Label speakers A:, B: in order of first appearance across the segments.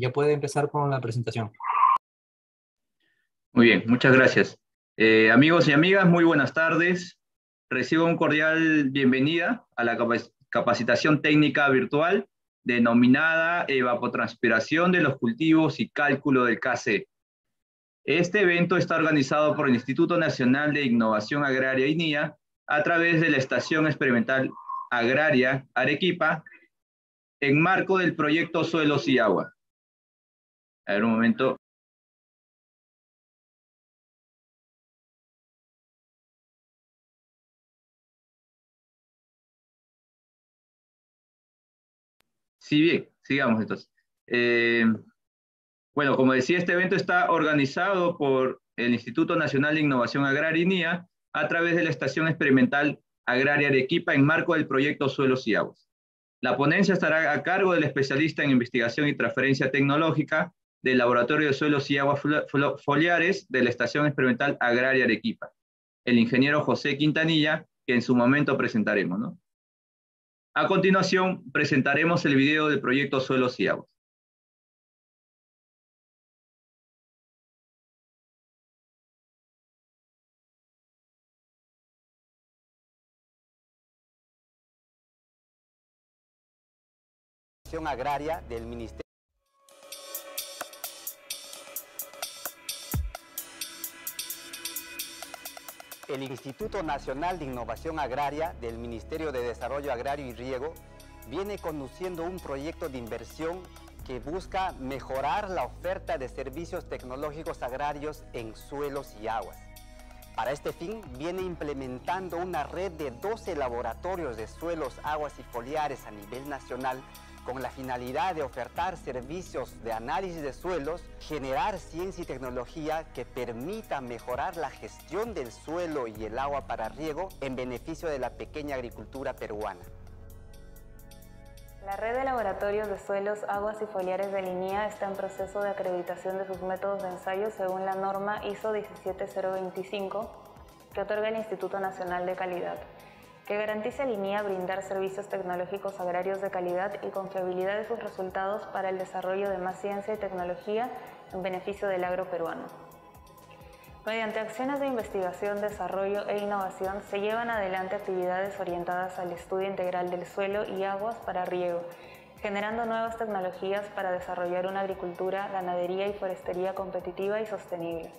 A: ya puede empezar con la presentación.
B: Muy bien, muchas gracias. Eh,
C: amigos y amigas, muy buenas tardes. Recibo un cordial bienvenida a la capacitación técnica virtual denominada Evapotranspiración de los cultivos y cálculo del KC. Este evento está organizado por el Instituto Nacional de Innovación Agraria INIA a través de la Estación Experimental Agraria
B: Arequipa en marco del proyecto Suelos y Agua. A ver un momento. Sí, bien, sigamos entonces. Eh,
C: bueno, como decía, este evento está organizado por el Instituto Nacional de Innovación Agraria INIA a través de la Estación Experimental Agraria Arequipa en marco del proyecto Suelos y Aguas. La ponencia estará a cargo del especialista en investigación y transferencia tecnológica, del Laboratorio de Suelos y Aguas Foliares de la Estación Experimental Agraria de Arequipa, el ingeniero José Quintanilla, que en su momento presentaremos.
B: A continuación, presentaremos el video del proyecto Suelos y Aguas. agraria del Ministerio
C: el Instituto Nacional de Innovación Agraria del Ministerio de Desarrollo Agrario y Riego viene conduciendo un proyecto de inversión que busca mejorar la oferta de servicios tecnológicos agrarios en suelos y aguas. Para este fin, viene implementando una red de 12 laboratorios de suelos, aguas y foliares a nivel nacional con la finalidad de ofertar servicios de análisis de suelos, generar ciencia y tecnología que permita mejorar la gestión del suelo y el agua para riego en beneficio de la pequeña agricultura peruana.
D: La red de laboratorios de suelos, aguas y foliares de Linía está en proceso de acreditación de sus métodos de ensayo según la norma ISO 17025 que otorga el Instituto Nacional de Calidad que garantice a Linía brindar servicios tecnológicos agrarios de calidad y confiabilidad de sus resultados para el desarrollo de más ciencia y tecnología en beneficio del agro peruano. Mediante acciones de investigación, desarrollo e innovación se llevan adelante actividades orientadas al estudio integral del suelo y aguas para riego, generando nuevas tecnologías para desarrollar una agricultura, ganadería y forestería competitiva y sostenible.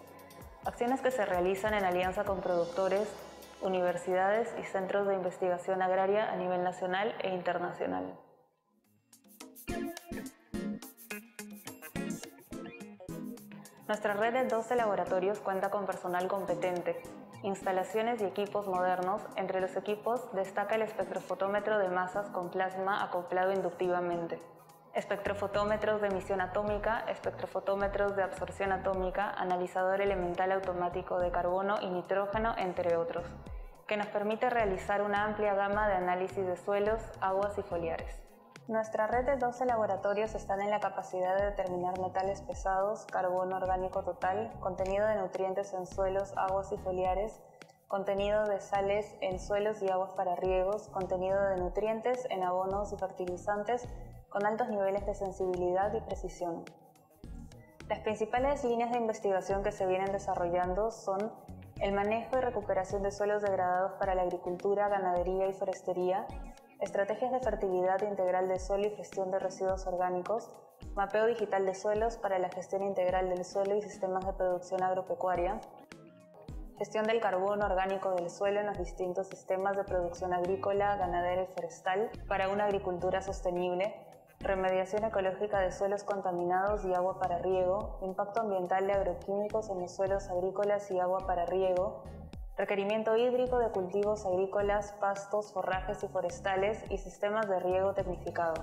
D: Acciones que se realizan en alianza con productores, universidades y centros de investigación agraria a nivel nacional e internacional. Nuestra red de 12 laboratorios cuenta con personal competente, instalaciones y equipos modernos. Entre los equipos destaca el espectrofotómetro de masas con plasma acoplado inductivamente espectrofotómetros de emisión atómica, espectrofotómetros de absorción atómica, analizador elemental automático de carbono y nitrógeno, entre otros, que nos permite realizar una amplia gama de análisis de suelos, aguas y foliares. Nuestra red de 12 laboratorios están en la capacidad de determinar metales pesados, carbono orgánico total, contenido de nutrientes en suelos, aguas y foliares, contenido de sales en suelos y aguas para riegos, contenido de nutrientes en abonos y fertilizantes, con altos niveles de sensibilidad y precisión. Las principales líneas de investigación que se vienen desarrollando son el manejo y recuperación de suelos degradados para la agricultura, ganadería y forestería, estrategias de fertilidad integral del suelo y gestión de residuos orgánicos, mapeo digital de suelos para la gestión integral del suelo y sistemas de producción agropecuaria, gestión del carbono orgánico del suelo en los distintos sistemas de producción agrícola, ganadera y forestal para una agricultura sostenible, remediación ecológica de suelos contaminados y agua para riego, impacto ambiental de agroquímicos en los suelos agrícolas y agua para riego, requerimiento hídrico de cultivos agrícolas, pastos, forrajes y forestales y sistemas de riego tecnificado.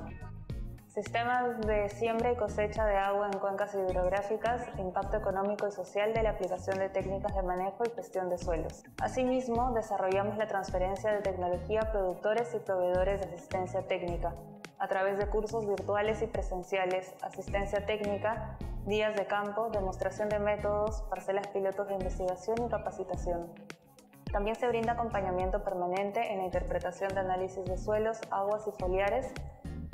D: Sistemas de siembra y cosecha de agua en cuencas hidrográficas, impacto económico y social de la aplicación de técnicas de manejo y gestión de suelos. Asimismo, desarrollamos la transferencia de tecnología a productores y proveedores de asistencia técnica, a través de cursos virtuales y presenciales, asistencia técnica, días de campo, demostración de métodos, parcelas pilotos de investigación y capacitación. También se brinda acompañamiento permanente en la interpretación de análisis de suelos, aguas y foliares,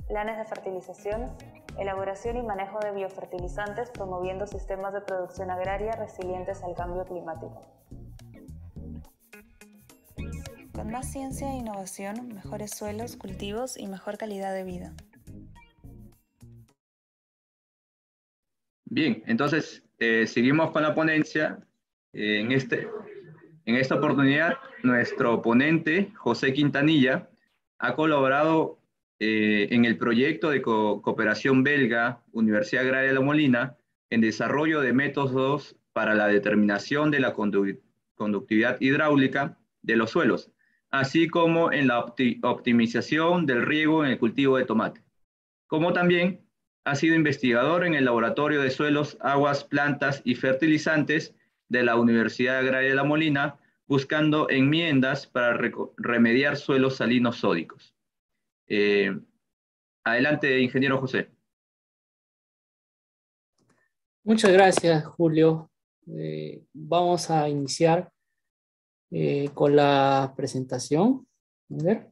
D: planes de fertilización, elaboración y manejo de biofertilizantes promoviendo sistemas de producción agraria resilientes al cambio climático. Con más ciencia e innovación, mejores suelos, cultivos y mejor calidad de vida.
C: Bien, entonces eh, seguimos con la ponencia. Eh, en, este, en esta oportunidad, nuestro ponente, José Quintanilla, ha colaborado eh, en el proyecto de cooperación belga Universidad Agraria de La Molina en desarrollo de métodos para la determinación de la conductividad hidráulica de los suelos así como en la optimización del riego en el cultivo de tomate, como también ha sido investigador en el Laboratorio de Suelos, Aguas, Plantas y Fertilizantes de la Universidad Agraria de La Molina, buscando enmiendas para remediar suelos salinos sódicos. Eh, adelante, ingeniero José.
A: Muchas gracias, Julio. Eh, vamos a iniciar
B: eh, con la presentación. A ver.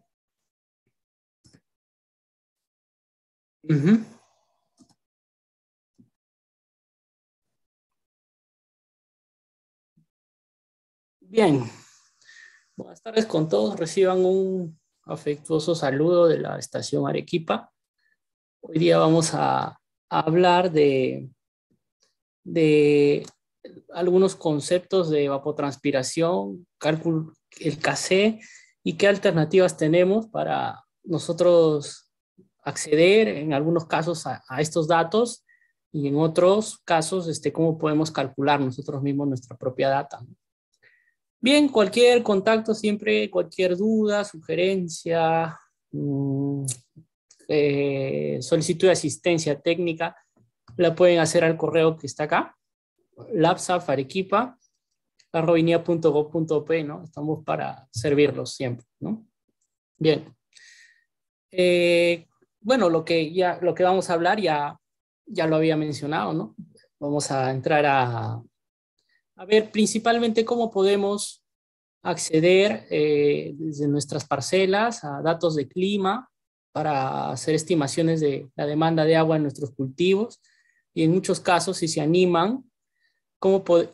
B: Bien, buenas tardes con todos. Reciban un afectuoso saludo de la
A: estación Arequipa. Hoy día vamos a, a hablar de, de algunos conceptos de evapotranspiración, cálculo, el KC y qué alternativas tenemos para nosotros acceder en algunos casos a, estos datos y en otros casos este, cómo podemos calcular nosotros mismos nuestra propia data. Bien, cualquier contacto, siempre cualquier duda, sugerencia, mm, eh, solicitud de asistencia técnica, la pueden hacer al correo que está acá. Lapsa, Arequipa, arrobinia.gov.p, ¿no? Estamos para servirlos siempre, ¿no? Bien. Eh, bueno, lo que, ya, lo que vamos a hablar ya, ya lo había mencionado, ¿no? Vamos a entrar a, ver principalmente cómo podemos acceder eh, desde nuestras parcelas a datos de clima para hacer estimaciones de la demanda de agua en nuestros cultivos y en muchos casos si se animan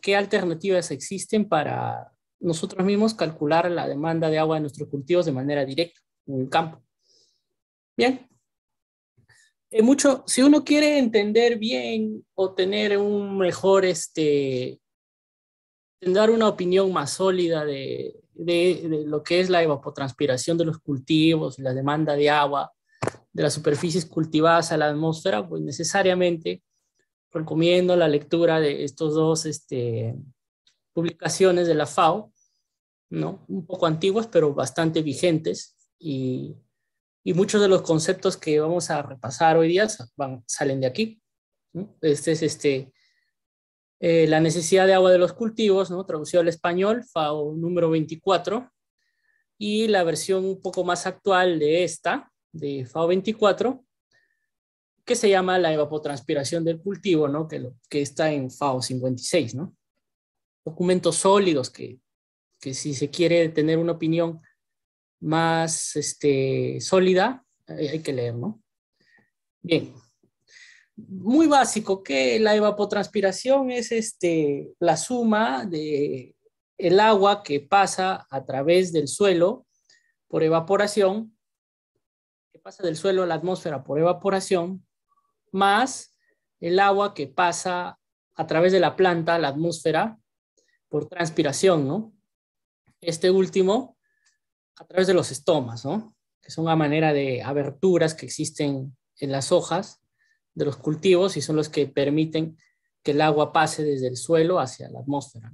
A: qué alternativas existen para nosotros mismos calcular la demanda de agua de nuestros cultivos de manera directa en el campo. Bien. Eh, mucho, si uno quiere entender bien o tener un mejor, este, dar una opinión más sólida de, de, lo que es la evapotranspiración de los cultivos, la demanda de agua, de las superficies cultivadas a la atmósfera, pues necesariamente recomiendo la lectura de estos dos este, publicaciones de la FAO, ¿no? un poco antiguas, pero bastante vigentes, y, muchos de los conceptos que vamos a repasar hoy día salen de aquí. Este es este, eh, la necesidad de agua de los cultivos, ¿no? traducido al español, FAO número 24, y la versión un poco más actual de esta, de FAO 24, que se llama la evapotranspiración del cultivo, ¿no? que, lo, que está en FAO 56. ¿no? Documentos sólidos que, que si se quiere tener una opinión más este, sólida, hay que leer. ¿no? Bien, muy básico, que la evapotranspiración es este, la suma de el agua que pasa a través del suelo por evaporación, que pasa del suelo a la atmósfera por evaporación, más el agua que pasa a través de la planta, la atmósfera, por transpiración, ¿no? Este último, a través de los estomas, ¿no? Que son a manera de aberturas que existen en las hojas de los cultivos y son los que permiten que el agua pase desde el suelo hacia la atmósfera,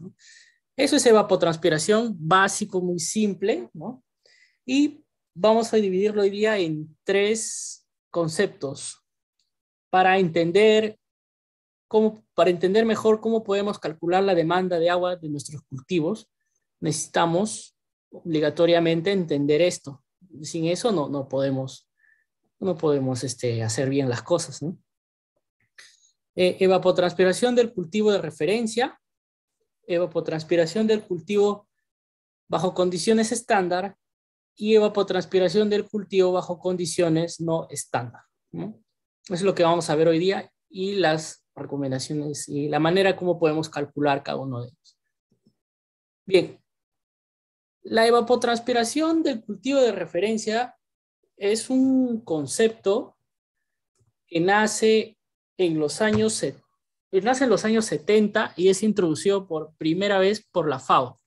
A: Eso es evapotranspiración, básico, muy simple, ¿no? Y vamos a dividirlo hoy día en tres conceptos para entender para entender mejor cómo podemos calcular la demanda de agua de nuestros cultivos, necesitamos obligatoriamente entender esto. Sin eso no, no podemos, no podemos este, hacer bien las cosas. Eh, evapotranspiración del cultivo de referencia, evapotranspiración del cultivo bajo condiciones estándar y evapotranspiración del cultivo bajo condiciones no estándar es lo que vamos a ver hoy día y las recomendaciones y la manera como podemos calcular cada uno de ellos. Bien, la evapotranspiración del cultivo de referencia es un concepto que nace en los años, nace en los años 70 y es introducido por primera vez por la FAO.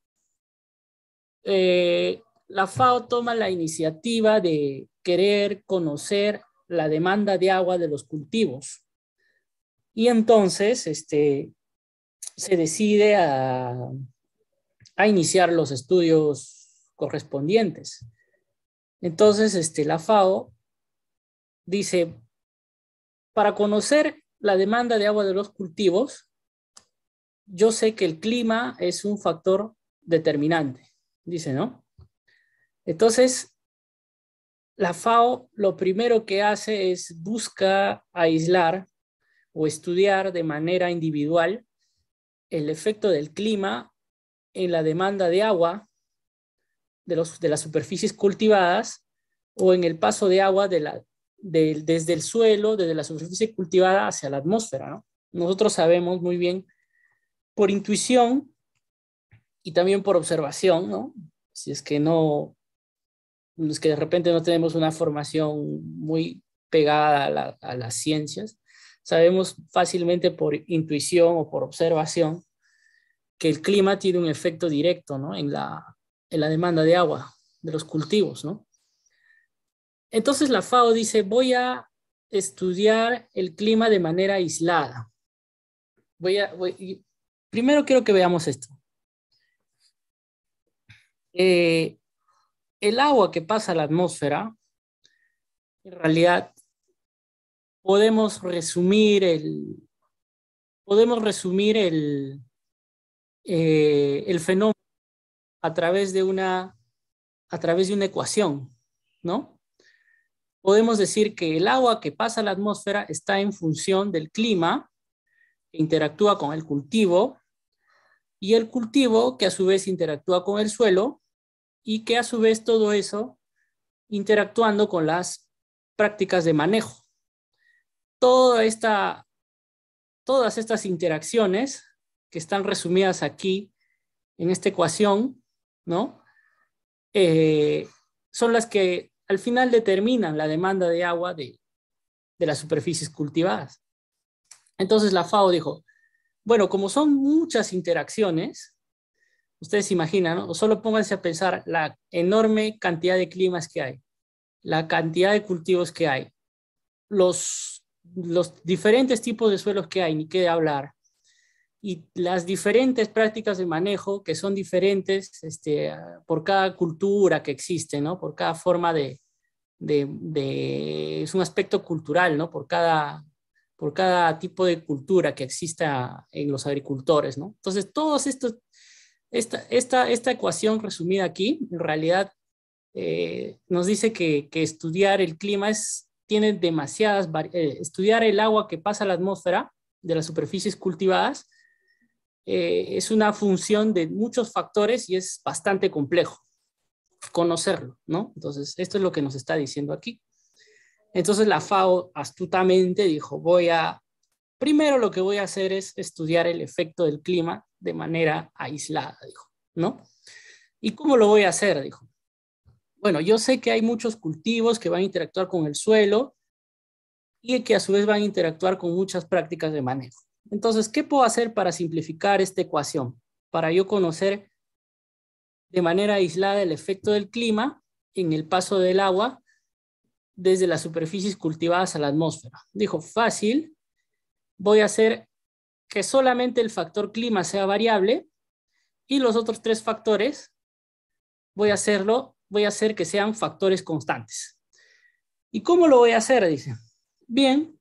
A: Eh, la FAO toma la iniciativa de querer conocer la demanda de agua de los cultivos. Y entonces este, se decide a, iniciar los estudios correspondientes. Entonces este, la FAO dice, para conocer la demanda de agua de los cultivos, yo sé que el clima es un factor determinante, dice, ¿no? Entonces, la FAO lo primero que hace es busca aislar o estudiar de manera individual el efecto del clima en la demanda de agua de, las superficies cultivadas o en el paso de agua de la, desde el suelo, desde la superficie cultivada hacia la atmósfera. ¿no? Nosotros sabemos muy bien por intuición y también por observación, ¿no? si es que no los que de repente no tenemos una formación muy pegada a, las ciencias, sabemos fácilmente por intuición o por observación que el clima tiene un efecto directo en, la, demanda de agua de los cultivos. ¿no? Entonces la FAO dice, voy a estudiar el clima de manera aislada. Voy a, primero quiero que veamos esto. Eh, el agua que pasa a la atmósfera, en realidad podemos resumir el, podemos resumir el, eh, el fenómeno a través de una, a través de una ecuación, ¿no? Podemos decir que el agua que pasa a la atmósfera está en función del clima, que interactúa con el cultivo, y el cultivo que a su vez interactúa con el suelo, y que a su vez todo eso interactuando con las prácticas de manejo. Toda esta, todas estas interacciones que están resumidas aquí en esta ecuación, ¿no? Eh, son las que al final determinan la demanda de agua de las superficies cultivadas. Entonces la FAO dijo, bueno, como son muchas interacciones, Ustedes imaginan, ¿no? Solo pónganse a pensar la enorme cantidad de climas que hay, la cantidad de cultivos que hay, los, diferentes tipos de suelos que hay, ni qué hablar, y las diferentes prácticas de manejo que son diferentes este, por cada cultura que existe, ¿no? Por cada forma de, de, de, es un aspecto cultural, ¿no? Por cada, por cada tipo de cultura que exista en los agricultores, ¿no? Entonces, todos estos esta, esta, ecuación resumida aquí, en realidad, eh, nos dice que, estudiar el clima es, tiene demasiadas, eh, estudiar el agua que pasa a la atmósfera de las superficies cultivadas eh, es una función de muchos factores y es bastante complejo conocerlo, ¿no? Entonces, esto es lo que nos está diciendo aquí. Entonces la FAO astutamente dijo, voy a Primero lo que voy a hacer es estudiar el efecto del clima de manera aislada, dijo, ¿no? ¿Y cómo lo voy a hacer? Dijo. Bueno, yo sé que hay muchos cultivos que van a interactuar con el suelo y que a su vez van a interactuar con muchas prácticas de manejo. Entonces, ¿qué puedo hacer para simplificar esta ecuación? Para yo conocer de manera aislada el efecto del clima en el paso del agua desde las superficies cultivadas a la atmósfera. Dijo, fácil, voy a hacer que solamente el factor clima sea variable y los otros tres factores voy a voy a hacer que sean factores constantes. ¿Y cómo lo voy a hacer? Dice. Bien,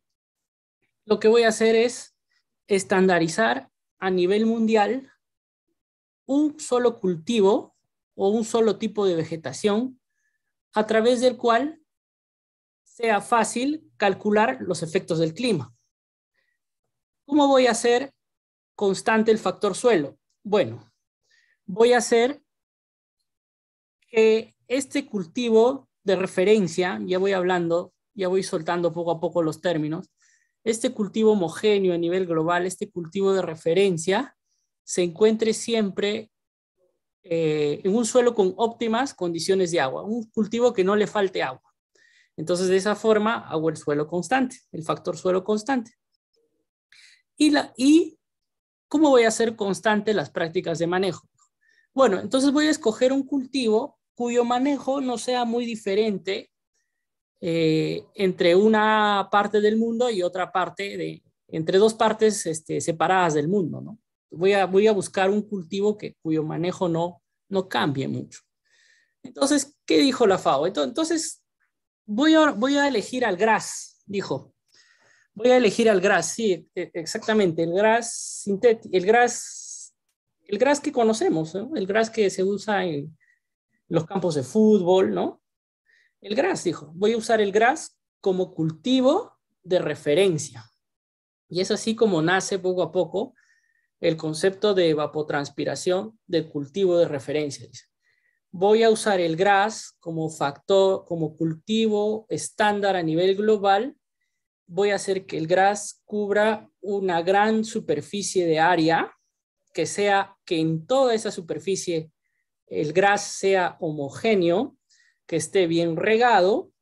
A: lo que voy a hacer es estandarizar a nivel mundial un solo cultivo o un solo tipo de vegetación a través del cual sea fácil calcular los efectos del clima. ¿Cómo voy a hacer constante el factor suelo? Bueno, voy a hacer que este cultivo de referencia, ya voy hablando, ya voy soltando poco a poco los términos, este cultivo homogéneo a nivel global, este cultivo de referencia, se encuentre siempre eh, en un suelo con óptimas condiciones de agua, un cultivo que no le falte agua. Entonces, de esa forma hago el suelo constante, el factor suelo constante y, la, y cómo voy a hacer constante las prácticas de manejo. Bueno, entonces voy a escoger un cultivo cuyo manejo no sea muy diferente eh, entre una parte del mundo y otra parte de, entre dos partes este, separadas del mundo, Voy a, buscar un cultivo que, cuyo manejo no, no cambie mucho. Entonces, ¿qué dijo la FAO? Entonces, voy a, voy a elegir al gras, dijo. Voy a elegir al gras, sí, e-, exactamente, el gras sintético, el gras, el que conocemos, el gras que se usa en los campos de fútbol, ¿no? El gras, dijo, voy a usar el gras como cultivo de referencia. Y es así como nace poco a poco el concepto de evapotranspiración del cultivo de referencia. Dice. Voy a usar el gras como factor, como cultivo estándar a nivel global voy a hacer que el gras cubra una gran superficie de área, que sea que en toda esa superficie el gras sea homogéneo, que esté bien regado,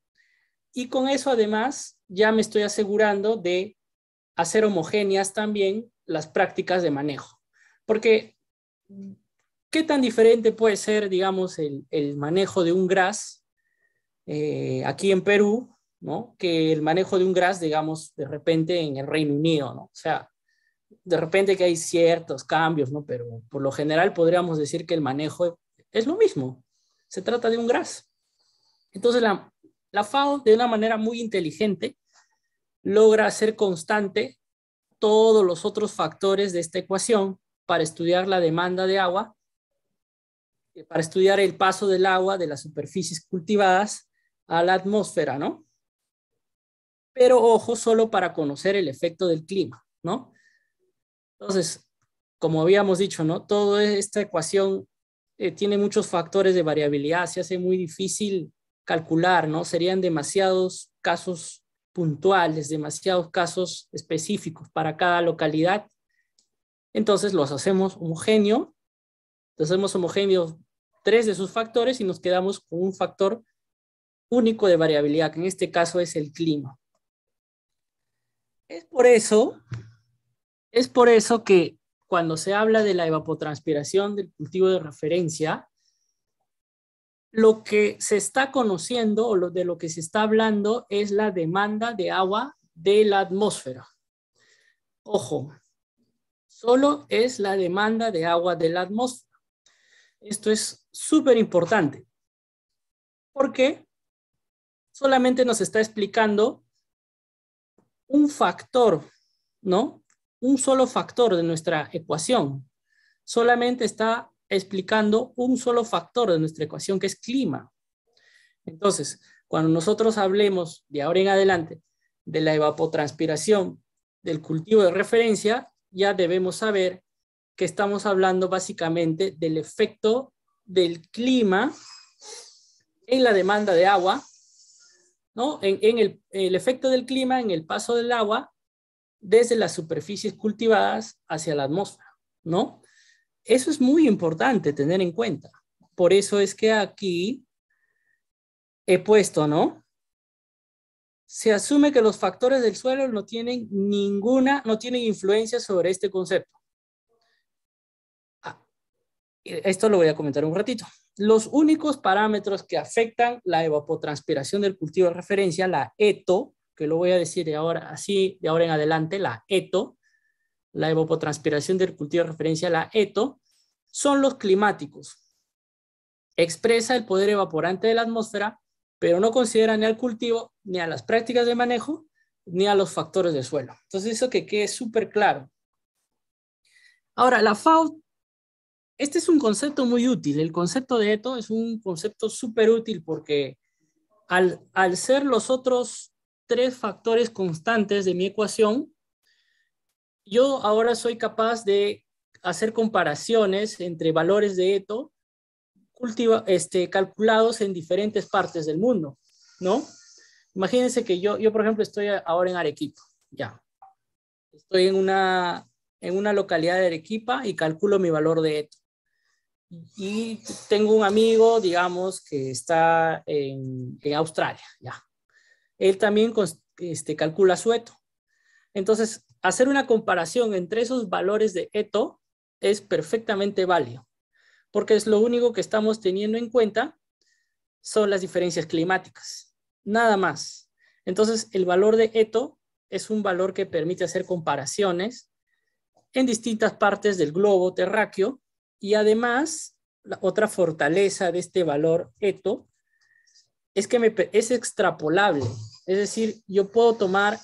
A: y con eso además ya me estoy asegurando de hacer homogéneas también las prácticas de manejo. Porque, ¿qué tan diferente puede ser, digamos, el, manejo de un gras eh, aquí en Perú que el manejo de un GRAS, digamos, de repente en el Reino Unido. O sea, de repente que hay ciertos cambios, pero por lo general podríamos decir que el manejo es lo mismo. Se trata de un GRAS. Entonces, la, la FAO, de una manera muy inteligente, logra hacer constante todos los otros factores de esta ecuación para estudiar la demanda de agua, eh, para estudiar el paso del agua de las superficies cultivadas a la atmósfera, ¿no? pero ojo solo para conocer el efecto del clima, ¿no? Entonces, como habíamos dicho, ¿no? Toda esta ecuación eh, tiene muchos factores de variabilidad, se hace muy difícil calcular, ¿no? Serían demasiados casos puntuales, demasiados casos específicos para cada localidad. Entonces los hacemos homogéneo, los hacemos homogéneos tres de sus factores y nos quedamos con un factor único de variabilidad, que en este caso es el clima. Es por eso, es por eso que cuando se habla de la evapotranspiración del cultivo de referencia, lo que se está conociendo o de lo que se está hablando es la demanda de agua de la atmósfera. Ojo, solo es la demanda de agua de la atmósfera. Esto es súper importante porque solamente nos está explicando un factor, ¿no? Un solo factor de nuestra ecuación. Solamente está explicando un solo factor de nuestra ecuación, que es clima. Entonces, cuando nosotros hablemos de ahora en adelante de la evapotranspiración del cultivo de referencia, ya debemos saber que estamos hablando básicamente del efecto del clima en la demanda de agua ¿no? En, el, efecto del clima, en el paso del agua desde las superficies cultivadas hacia la atmósfera, ¿no? Eso es muy importante tener en cuenta. Por eso es que aquí he puesto, ¿no? se asume que los factores del suelo no tienen ninguna, no tienen influencia sobre este concepto. Ah, esto lo voy a comentar un ratito. Los únicos parámetros que afectan la evapotranspiración del cultivo de referencia, la ETO, que lo voy a decir ahora así, de ahora en adelante, la ETO, la evapotranspiración del cultivo de referencia, la ETO, son los climáticos. Expresa el poder evaporante de la atmósfera, pero no considera ni al cultivo, ni a las prácticas de manejo, ni a los factores de suelo. Entonces, eso que quede súper claro. Ahora, la FAO este es un concepto muy útil. El concepto de eto es un concepto súper útil porque al, ser los otros tres factores constantes de mi ecuación, yo ahora soy capaz de hacer comparaciones entre valores de eto este, calculados en diferentes partes del mundo, ¿no? Imagínense que yo, yo, por ejemplo, estoy ahora en Arequipa, ya. Estoy en una, en una localidad de Arequipa y calculo mi valor de eto. Y tengo un amigo, digamos, que está en, Australia, ya. Él también este, calcula su eto. Entonces, hacer una comparación entre esos valores de eto es perfectamente válido, porque es lo único que estamos teniendo en cuenta son las diferencias climáticas, nada más. Entonces, el valor de eto es un valor que permite hacer comparaciones en distintas partes del globo terráqueo y además, la otra fortaleza de este valor eto es que es extrapolable. Es decir, yo puedo tomar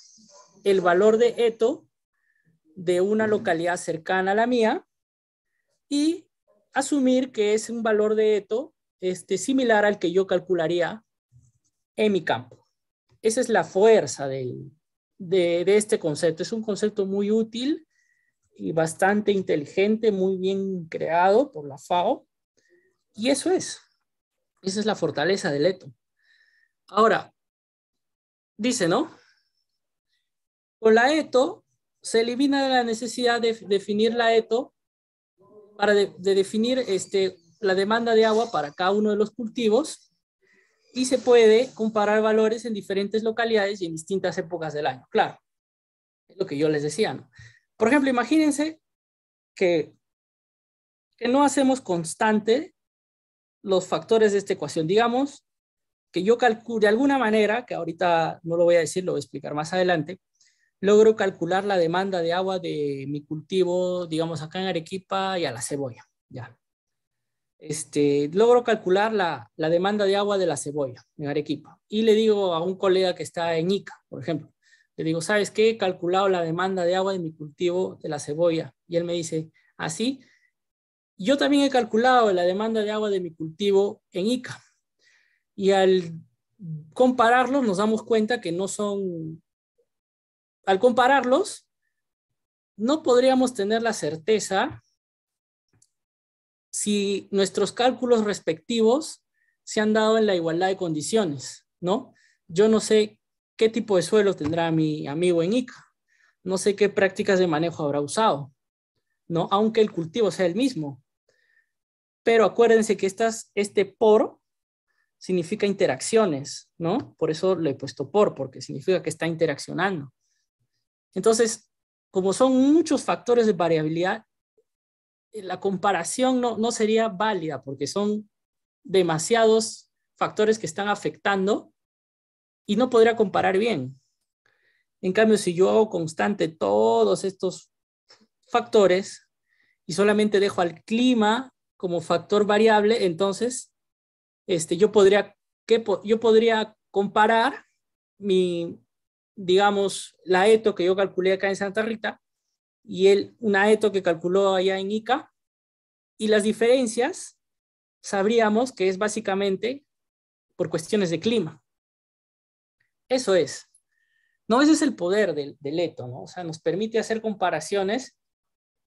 A: el valor de eto de una localidad cercana a la mía y asumir que es un valor de eto este, similar al que yo calcularía en mi campo. Esa es la fuerza de, de, este concepto. Es un concepto muy útil y bastante inteligente, muy bien creado por la FAO. Y eso es. Esa es la fortaleza del ETO. Ahora, dice, ¿no? Con la ETO se elimina la necesidad de definir la ETO para definir este, la demanda de agua para cada uno de los cultivos y se puede comparar valores en diferentes localidades y en distintas épocas del año. Claro, es lo que yo les decía, ¿no? Por ejemplo, imagínense que, no hacemos constante los factores de esta ecuación. Digamos que yo calculo de alguna manera, que ahorita no lo voy a decir, lo voy a explicar más adelante, logro calcular la demanda de agua de mi cultivo, digamos acá en Arequipa y a la cebolla, ya. Este, logro calcular la, la demanda de agua de la cebolla en Arequipa y le digo a un colega que está en Ica, por ejemplo, le digo, ¿sabes qué? He calculado la demanda de agua de mi cultivo de la cebolla. Y él me dice, así. ¿Ah, Yo también he calculado la demanda de agua de mi cultivo en Ica. Y al compararlos nos damos cuenta que no son, al compararlos, no podríamos tener la certeza si nuestros cálculos respectivos se han dado en la igualdad de condiciones, ¿no? Yo no sé qué tipo de suelo tendrá mi amigo en Ica, no sé qué prácticas de manejo habrá usado, ¿no? Aunque el cultivo sea el mismo. Pero acuérdense que este por significa interacciones, ¿no? Por eso le he puesto por, porque significa que está interaccionando. Entonces, como son muchos factores de variabilidad, la comparación no, no sería válida porque son demasiados factores que están afectando y no podría comparar bien. En cambio, si yo hago constante todos estos factores y solamente dejo al clima como factor variable, entonces este, yo, podría, yo podría comparar mi, digamos, la ETO que yo calculé acá en Santa Rita y el, una ETO que calculó allá en ICA y las diferencias sabríamos que es básicamente por cuestiones de clima. Eso es. No, ese es el poder del, eto, ¿no? O sea, nos permite hacer comparaciones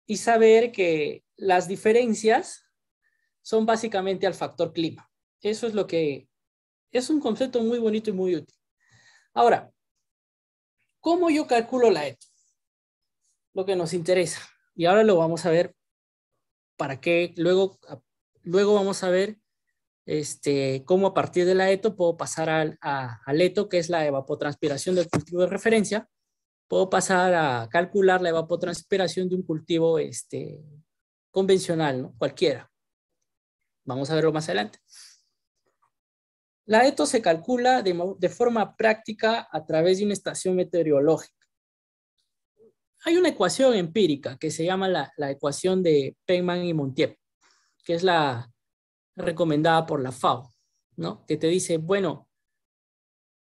A: y saber que las diferencias son básicamente al factor clima. Eso es lo que es un concepto muy bonito y muy útil. Ahora, ¿cómo yo calculo la ETO? Lo que nos interesa. Y ahora lo vamos a ver para qué, luego, luego vamos a ver este, cómo a partir de la ETO puedo pasar al, a, ETO, que es la evapotranspiración del cultivo de referencia, puedo pasar a calcular la evapotranspiración de un cultivo este, convencional, ¿no? cualquiera. Vamos a verlo más adelante. La ETO se calcula de, forma práctica a través de una estación meteorológica. Hay una ecuación empírica que se llama la, ecuación de Penman y Montiel, que es la, recomendada por la FAO, ¿no? Que te dice, bueno,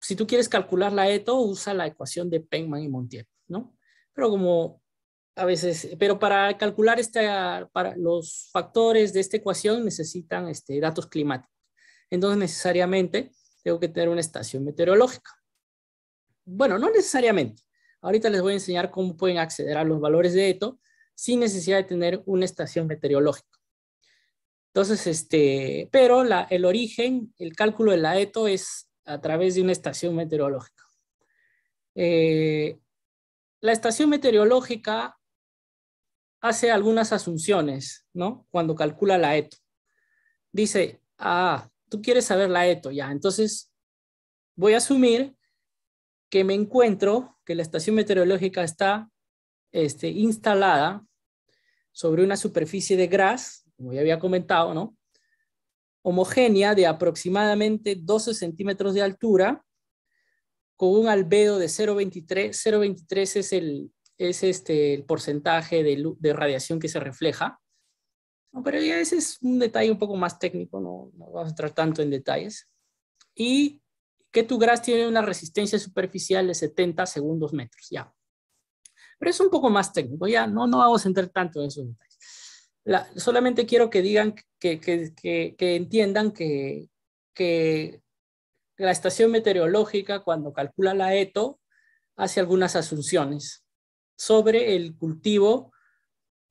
A: si tú quieres calcular la ETO, usa la ecuación de Penman y Montiel, ¿no? Pero como a veces, pero para calcular esta, para los factores de esta ecuación necesitan este, datos climáticos. Entonces necesariamente tengo que tener una estación meteorológica. Bueno, no necesariamente. Ahorita les voy a enseñar cómo pueden acceder a los valores de ETO sin necesidad de tener una estación meteorológica. Entonces, este, pero el origen, el cálculo de la ETO es a través de una estación meteorológica. Eh, la estación meteorológica hace algunas asunciones, ¿no? Cuando calcula la ETO. Dice, ah, tú quieres saber la ETO, ya, entonces voy a asumir que me encuentro, que la estación meteorológica está este, instalada sobre una superficie de gras como ya había comentado, ¿no? homogénea de aproximadamente 12 centímetros de altura, con un albedo de 0,23. 0,23 es, el, es este, el porcentaje de, radiación que se refleja. pero ya ese es un detalle un poco más técnico, no, vamos a entrar tanto en detalles. Y que tu gras tiene una resistencia superficial de 70 segundos metros, ya. Pero es un poco más técnico, ya no, no vamos a entrar tanto en esos detalles solamente quiero que digan, que, entiendan que, la estación meteorológica, cuando calcula la ETO, hace algunas asunciones sobre el cultivo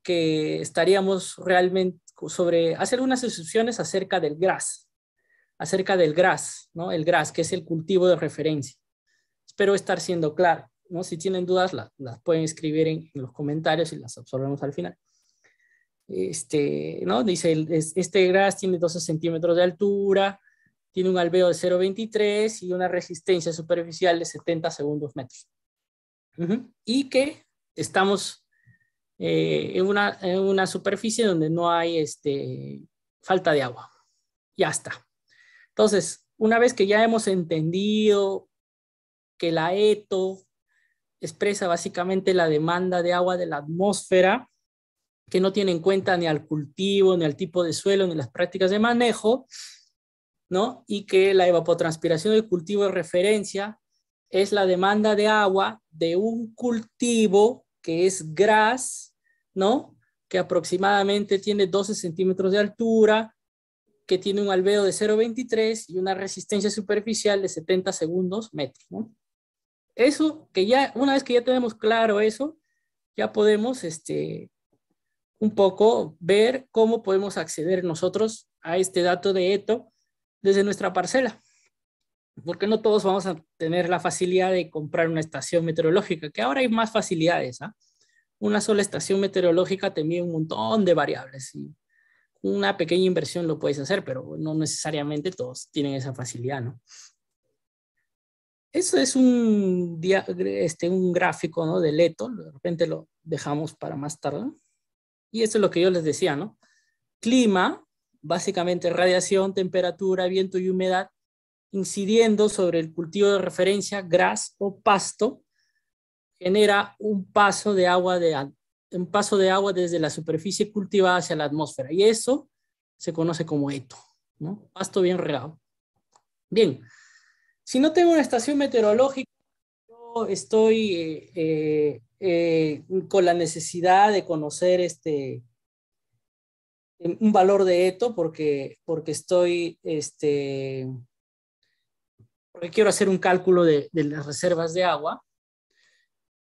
A: que estaríamos realmente, sobre, hace algunas asunciones acerca del gras, acerca del gras, ¿no? El gras, que es el cultivo de referencia. Espero estar siendo claro, ¿no? Si tienen dudas, las pueden escribir en los comentarios y las absorbemos al final. Este, ¿no? Dice, este gras tiene 12 centímetros de altura, tiene un alveo de 0,23 y una resistencia superficial de 70 segundos metros. Y que estamos eh, en, una, en, una, superficie donde no hay este, falta de agua. Ya está. Entonces, una vez que ya hemos entendido que la ETO expresa básicamente la demanda de agua de la atmósfera, que no tiene en cuenta ni al cultivo, ni al tipo de suelo, ni las prácticas de manejo, ¿no? Y que la evapotranspiración del cultivo de referencia es la demanda de agua de un cultivo que es gras, ¿no? Que aproximadamente tiene 12 centímetros de altura, que tiene un albedo de 0,23 y una resistencia superficial de 70 segundos metros, ¿no? Eso que ya, una vez que ya tenemos claro eso, ya podemos este, un poco ver cómo podemos acceder nosotros a este dato de ETO desde nuestra parcela. Porque no todos vamos a tener la facilidad de comprar una estación meteorológica, que ahora hay más facilidades. ¿ah? Una sola estación meteorológica te mide un montón de variables una pequeña inversión lo puedes hacer, pero no necesariamente todos tienen esa facilidad, Eso es un, este, un gráfico ¿no? de de repente lo dejamos para más tarde. Y eso es lo que yo les decía, ¿no? Clima, básicamente radiación, temperatura, viento y humedad, incidiendo sobre el cultivo de referencia, gras o pasto, genera un paso de agua, de, un paso de agua desde la superficie cultivada hacia la atmósfera. Y eso se conoce como eto, ¿no? Pasto bien regado. Bien, si no tengo una estación meteorológica, yo estoy eh, eh, eh, con la necesidad de conocer este un valor de eto porque, porque estoy, este, porque quiero hacer un cálculo de, las reservas de agua.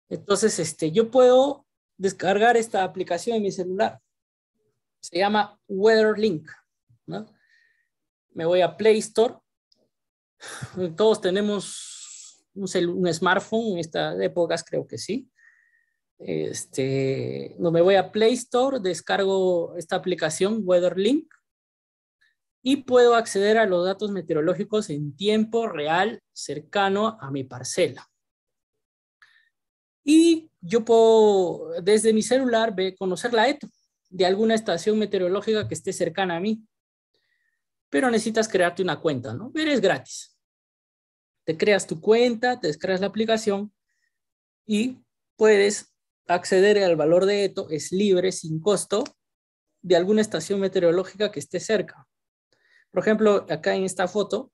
A: Entonces, este, yo puedo descargar esta aplicación en mi celular. Se llama WeatherLink. ¿no? Me voy a Play Store. Todos tenemos un, un smartphone en estas épocas, creo que sí. Este, no me voy a Play Store, descargo esta aplicación WeatherLink y puedo acceder a los datos meteorológicos en tiempo real cercano a mi parcela. Y yo puedo desde mi celular conocer la ETO de alguna estación meteorológica que esté cercana a mí. Pero necesitas crearte una cuenta, ¿no? Eres gratis. Te creas tu cuenta, te descargas la aplicación y puedes acceder al valor de ETO es libre, sin costo, de alguna estación meteorológica que esté cerca. Por ejemplo, acá en esta foto,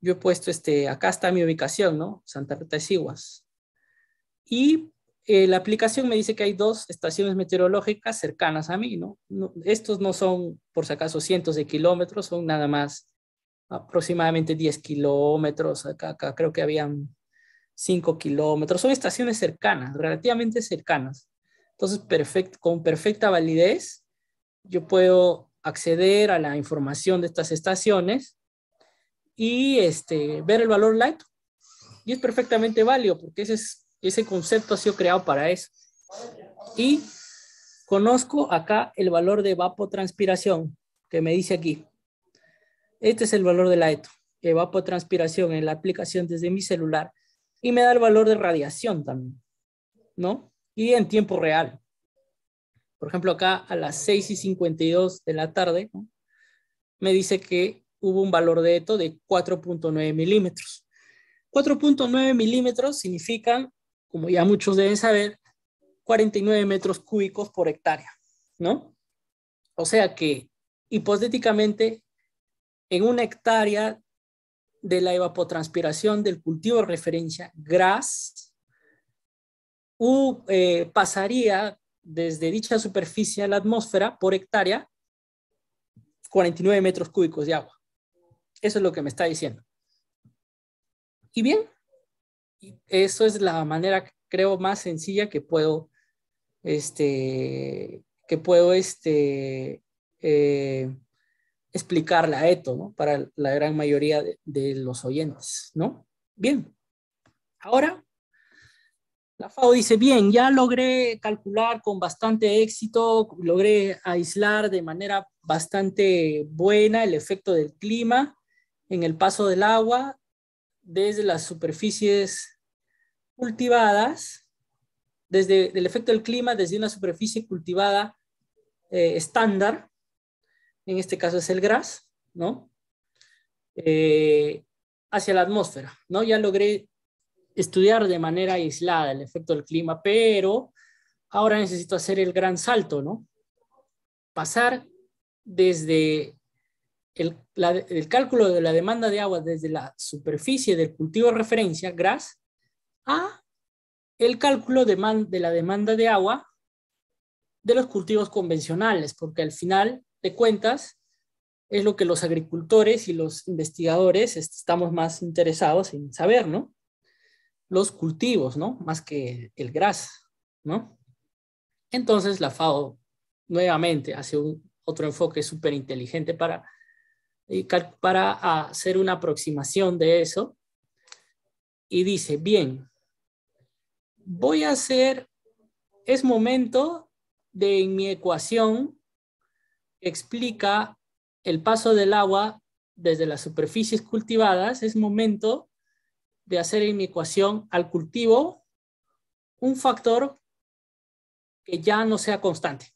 A: yo he puesto, este, acá está mi ubicación, ¿no? Santa Rita de Siguas. Y eh, la aplicación me dice que hay dos estaciones meteorológicas cercanas a mí, ¿no? ¿no? Estos no son, por si acaso, cientos de kilómetros, son nada más aproximadamente 10 kilómetros, acá, acá creo que habían 5 kilómetros. Son estaciones cercanas, relativamente cercanas. Entonces, perfecto con perfecta validez, yo puedo acceder a la información de estas estaciones y este, ver el valor light. Y es perfectamente válido porque ese, es, ese concepto ha sido creado para eso. Y conozco acá el valor de evapotranspiración que me dice aquí. Este es el valor de la evapotranspiración en la aplicación desde mi celular y me da el valor de radiación también, ¿no? Y en tiempo real. Por ejemplo, acá a las 6 y 52 de la tarde, me dice que hubo un valor de eto de 4.9 milímetros. 4.9 milímetros significan, como ya muchos deben saber, 49 metros cúbicos por hectárea, ¿no? O sea que, hipotéticamente, en una hectárea de la evapotranspiración del cultivo de referencia GRAS, U eh, pasaría desde dicha superficie a la atmósfera por hectárea 49 metros cúbicos de agua. Eso es lo que me está diciendo. Y bien, eso es la manera, creo, más sencilla que puedo, este, que puedo, este, eh, explicarla a ETO, ¿no? Para la gran mayoría de, los oyentes, ¿no? Bien. Ahora, la FAO dice, bien, ya logré calcular con bastante éxito, logré aislar de manera bastante buena el efecto del clima en el paso del agua desde las superficies cultivadas, desde el efecto del clima desde una superficie cultivada eh, estándar en este caso es el GRAS, ¿no? Eh, hacia la atmósfera, ¿no? Ya logré estudiar de manera aislada el efecto del clima, pero ahora necesito hacer el gran salto, ¿no? Pasar desde el, cálculo de la demanda de agua desde la superficie del cultivo de referencia, GRAS, a el cálculo de la demanda de agua de los cultivos convencionales, porque al final de cuentas es lo que los agricultores y los investigadores este, estamos más interesados en saber, ¿no? Los cultivos, ¿no? Más que el gras, ¿no? Entonces la FAO nuevamente hace un, otro enfoque súper inteligente para, eh, para hacer una aproximación de eso y dice, bien, voy a hacer, es momento de en mi ecuación explica el paso del agua desde las superficies cultivadas, es momento de hacer en mi ecuación al cultivo un factor que ya no sea constante.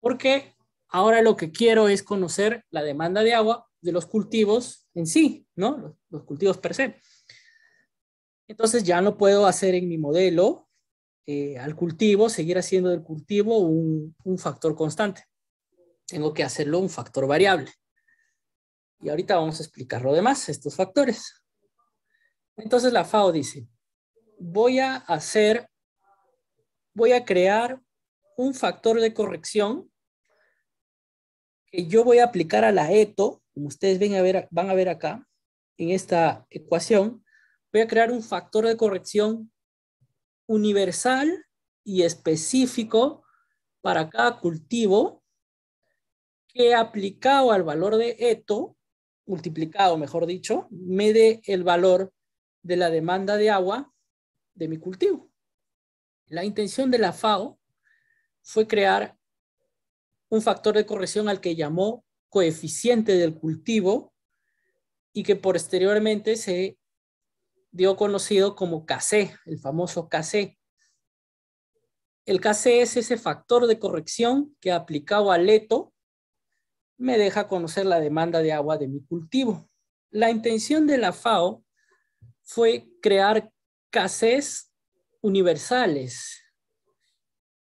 A: Porque ahora lo que quiero es conocer la demanda de agua de los cultivos en sí, ¿no? Los, cultivos per se. Entonces ya no puedo hacer en mi modelo eh, al cultivo, seguir haciendo del cultivo un factor constante tengo que hacerlo un factor variable. Y ahorita vamos a explicar lo demás, estos factores. Entonces la FAO dice, voy a hacer, voy a crear un factor de corrección que yo voy a aplicar a la ETO, como ustedes ven a ver, van a ver acá, en esta ecuación, voy a crear un factor de corrección universal y específico para cada cultivo he aplicado al valor de eto, multiplicado mejor dicho, me dé el valor de la demanda de agua de mi cultivo. La intención de la FAO fue crear un factor de corrección al que llamó coeficiente del cultivo y que posteriormente se dio conocido como KC, el famoso KC. El KC es ese factor de corrección que aplicado al ETO me deja conocer la demanda de agua de mi cultivo. La intención de la FAO fue crear casés universales,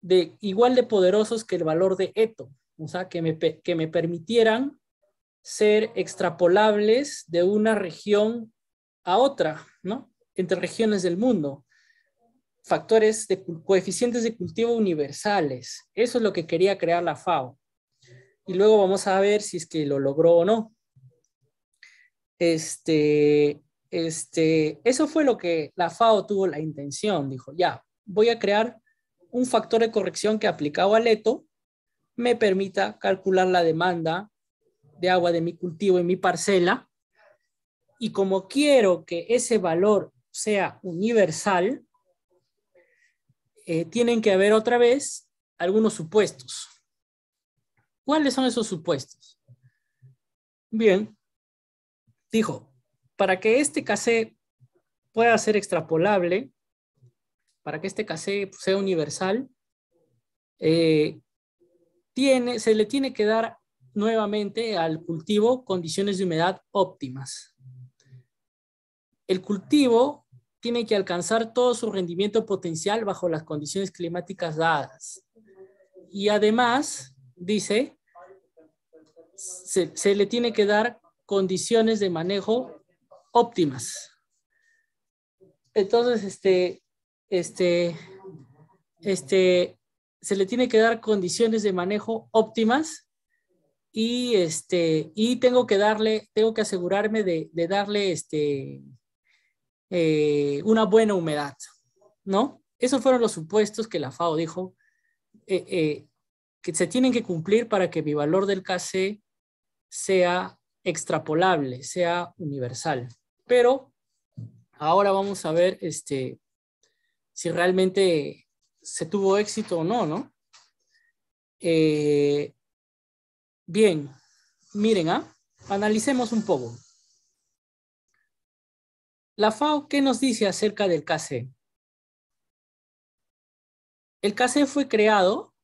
A: de igual de poderosos que el valor de Eto, o sea, que me, que me permitieran ser extrapolables de una región a otra, ¿no? Entre regiones del mundo. Factores de coeficientes de cultivo universales. Eso es lo que quería crear la FAO y luego vamos a ver si es que lo logró o no. Este, este, eso fue lo que la FAO tuvo la intención, dijo, ya, voy a crear un factor de corrección que aplicado a Leto me permita calcular la demanda de agua de mi cultivo en mi parcela y como quiero que ese valor sea universal, eh, tienen que haber otra vez algunos supuestos. ¿Cuáles son esos supuestos? Bien, dijo, para que este casé pueda ser extrapolable, para que este casé sea universal, eh, tiene, se le tiene que dar nuevamente al cultivo condiciones de humedad óptimas. El cultivo tiene que alcanzar todo su rendimiento potencial bajo las condiciones climáticas dadas. Y además, dice, se, le tiene que dar condiciones de manejo óptimas. Entonces, este, este, este, se le tiene que dar condiciones de manejo óptimas y, este, y tengo que darle, tengo que asegurarme de, darle este, eh, una buena humedad, ¿no? Esos fueron los supuestos que la FAO dijo eh, eh, que se tienen que cumplir para que mi valor del KC sea extrapolable, sea universal. Pero ahora vamos a ver este, si realmente se tuvo éxito o no, ¿no? Eh, bien, miren, ¿ah? analicemos
B: un poco. La FAO, ¿qué nos dice acerca del KC? El KC fue creado,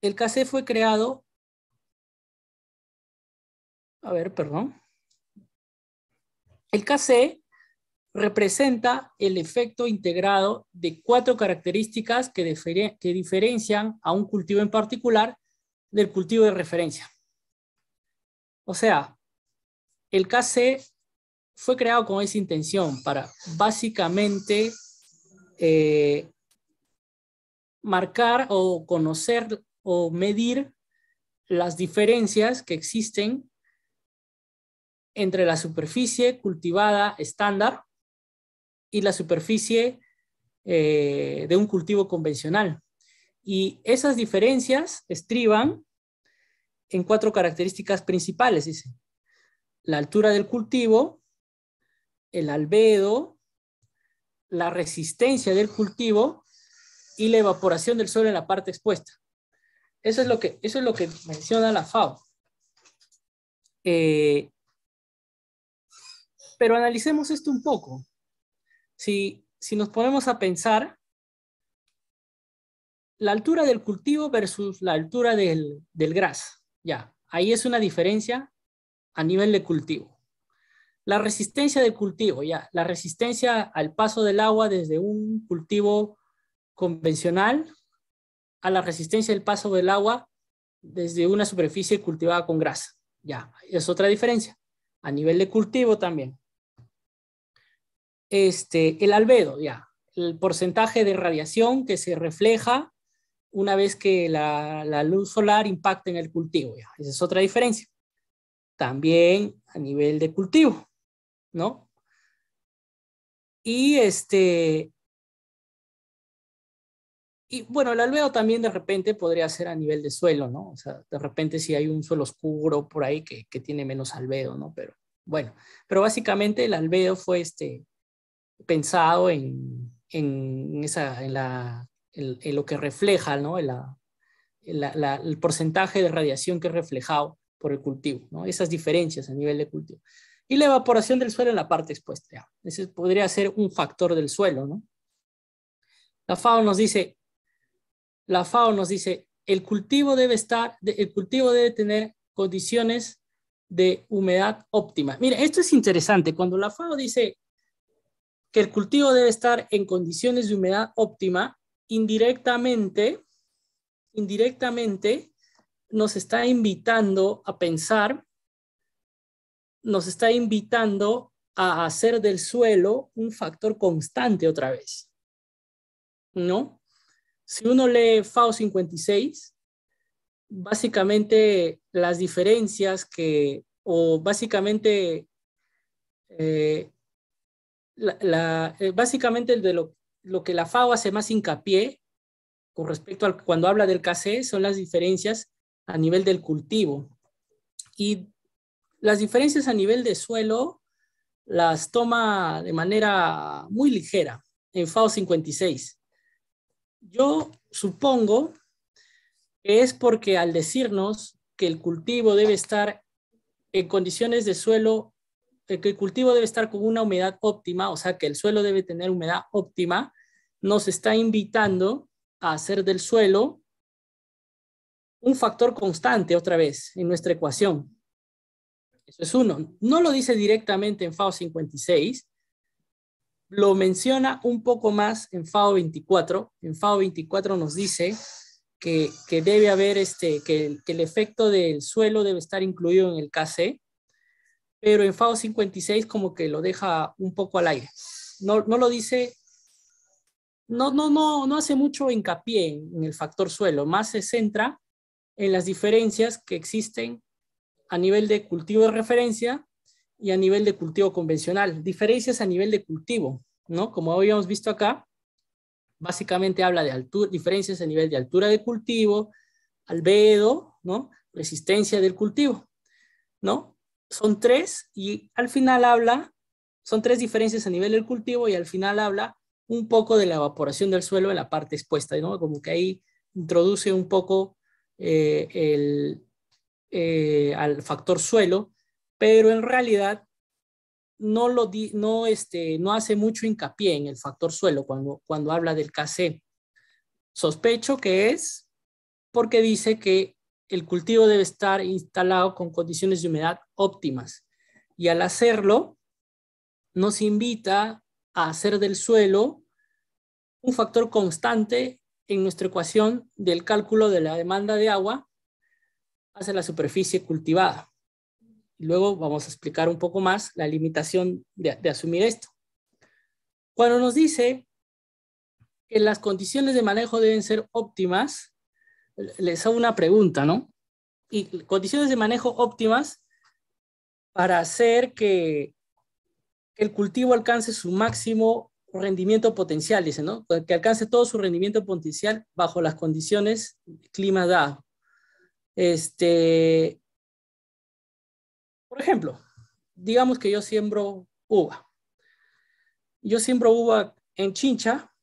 B: el KC fue creado a ver, perdón. El KC
A: representa el efecto integrado de cuatro características que, diferencian a un cultivo en particular del cultivo de referencia. O sea, el KC fue creado con esa intención para básicamente eh, marcar o conocer o medir las diferencias que existen entre la superficie cultivada estándar y la superficie eh, de un cultivo convencional. Y esas diferencias estriban en cuatro características principales, dice. La altura del cultivo, el albedo, la resistencia del cultivo y la evaporación del suelo en la parte expuesta. Eso es lo que, eso es lo que menciona la FAO. Eh, pero analicemos esto un poco. Si, nos ponemos a pensar, la altura del cultivo versus la altura del, del gras, ya, ahí es una diferencia a nivel de cultivo. La resistencia del cultivo, ya, la resistencia al paso del agua desde un cultivo convencional a la resistencia del paso del agua desde una superficie cultivada con grasa. Ya, es otra diferencia. A nivel de cultivo también. Este, el albedo, ya, el porcentaje de radiación que se refleja una vez que la, luz solar impacta en el cultivo, ya. Esa es otra diferencia.
B: También a nivel de cultivo, ¿no? Y este, y bueno, el albedo
A: también de repente podría ser a nivel de suelo, ¿no? O sea, de repente si hay un suelo oscuro por ahí que, que, tiene menos albedo, ¿no? Pero bueno, pero básicamente el albedo fue este, pensado en, en, lo que refleja, ¿no? el porcentaje de radiación que es reflejado por el cultivo, esas diferencias a nivel de cultivo. Y la evaporación del suelo en la parte expuesta. Ese podría ser un factor del suelo. ¿no? La FAO nos dice, la FAO nos dice, el cultivo debe estar, el cultivo debe tener condiciones de humedad óptima. Mira, esto es interesante. Cuando la FAO dice que el cultivo debe estar en condiciones de humedad óptima, indirectamente, indirectamente nos está invitando a pensar, nos está invitando a hacer del suelo un factor constante otra vez. ¿No? Si uno lee FAO 56, básicamente las diferencias que, o básicamente eh, la, eh, básicamente de lo, que la FAO hace más hincapié con respecto al cuando habla del café son las diferencias a nivel del cultivo. Y las diferencias a nivel de suelo las toma de manera muy ligera en FAO 56. Yo supongo que es porque al decirnos que el cultivo debe estar en condiciones de suelo que el cultivo debe estar con una humedad óptima, o sea que el suelo debe tener humedad óptima, nos está invitando a hacer del suelo un factor constante otra vez en nuestra ecuación. Eso es uno. No lo dice directamente en FAO 56, lo menciona un poco más en FAO 24. En FAO 24 nos dice que, que debe haber este, que, que el efecto del suelo debe estar incluido en el KC pero en FAO 56 como que lo deja un poco al aire. No, lo dice, no, no, no, no hace mucho hincapié en, el factor suelo, más se centra en las diferencias que existen a nivel de cultivo de referencia y a nivel de cultivo convencional, diferencias a nivel de cultivo, ¿no? Como habíamos visto acá, básicamente habla de diferencias a nivel de altura de cultivo, albedo, ¿no? Resistencia del cultivo, ¿no? son tres y al final habla, son tres diferencias a nivel del cultivo y al final habla un poco de la evaporación del suelo en la parte expuesta, ¿no? Como que ahí introduce un poco eh, el, eh, al factor suelo, pero en realidad no, lo no, este, no hace mucho hincapié en el factor suelo cuando, cuando habla del KC. Sospecho que es porque dice que el cultivo debe estar instalado con condiciones de humedad óptimas. Y al hacerlo, nos invita a hacer del suelo un factor constante en nuestra ecuación del cálculo de la demanda de agua hacia la superficie cultivada. Luego vamos a explicar un poco más la limitación de, de asumir esto. Cuando nos dice que las condiciones de manejo deben ser óptimas, les hago una pregunta, ¿no? Y condiciones de manejo óptimas para hacer que, el cultivo alcance su máximo rendimiento potencial, dice, ¿no? Que alcance todo su rendimiento potencial bajo las condiciones clima dado. Este, por ejemplo, digamos que yo siembro uva. Yo siembro uva en Chincha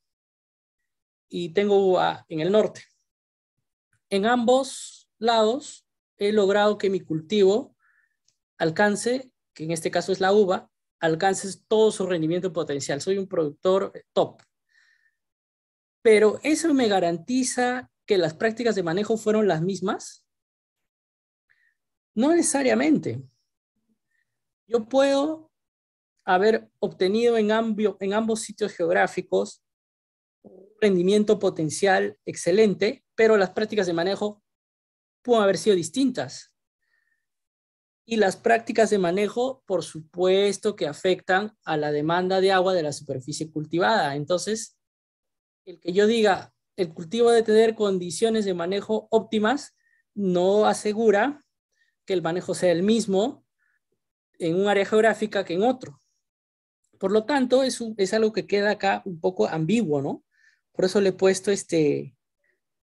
A: y tengo uva en el norte. En ambos lados he logrado que mi cultivo alcance, que en este caso es la uva, alcance todo su rendimiento potencial. Soy un productor top. Pero eso me garantiza que las prácticas de manejo fueron las mismas. No necesariamente. Yo puedo haber obtenido en, en ambos sitios geográficos un rendimiento potencial excelente, pero las prácticas de manejo pueden haber sido distintas. Y las prácticas de manejo, por supuesto, que afectan a la demanda de agua de la superficie cultivada. Entonces, el que yo diga, el cultivo de tener condiciones de manejo óptimas, no asegura que el manejo sea el mismo en un área geográfica que en otro. Por lo tanto, es, algo que queda acá un poco ambiguo, ¿no? Por eso le he puesto este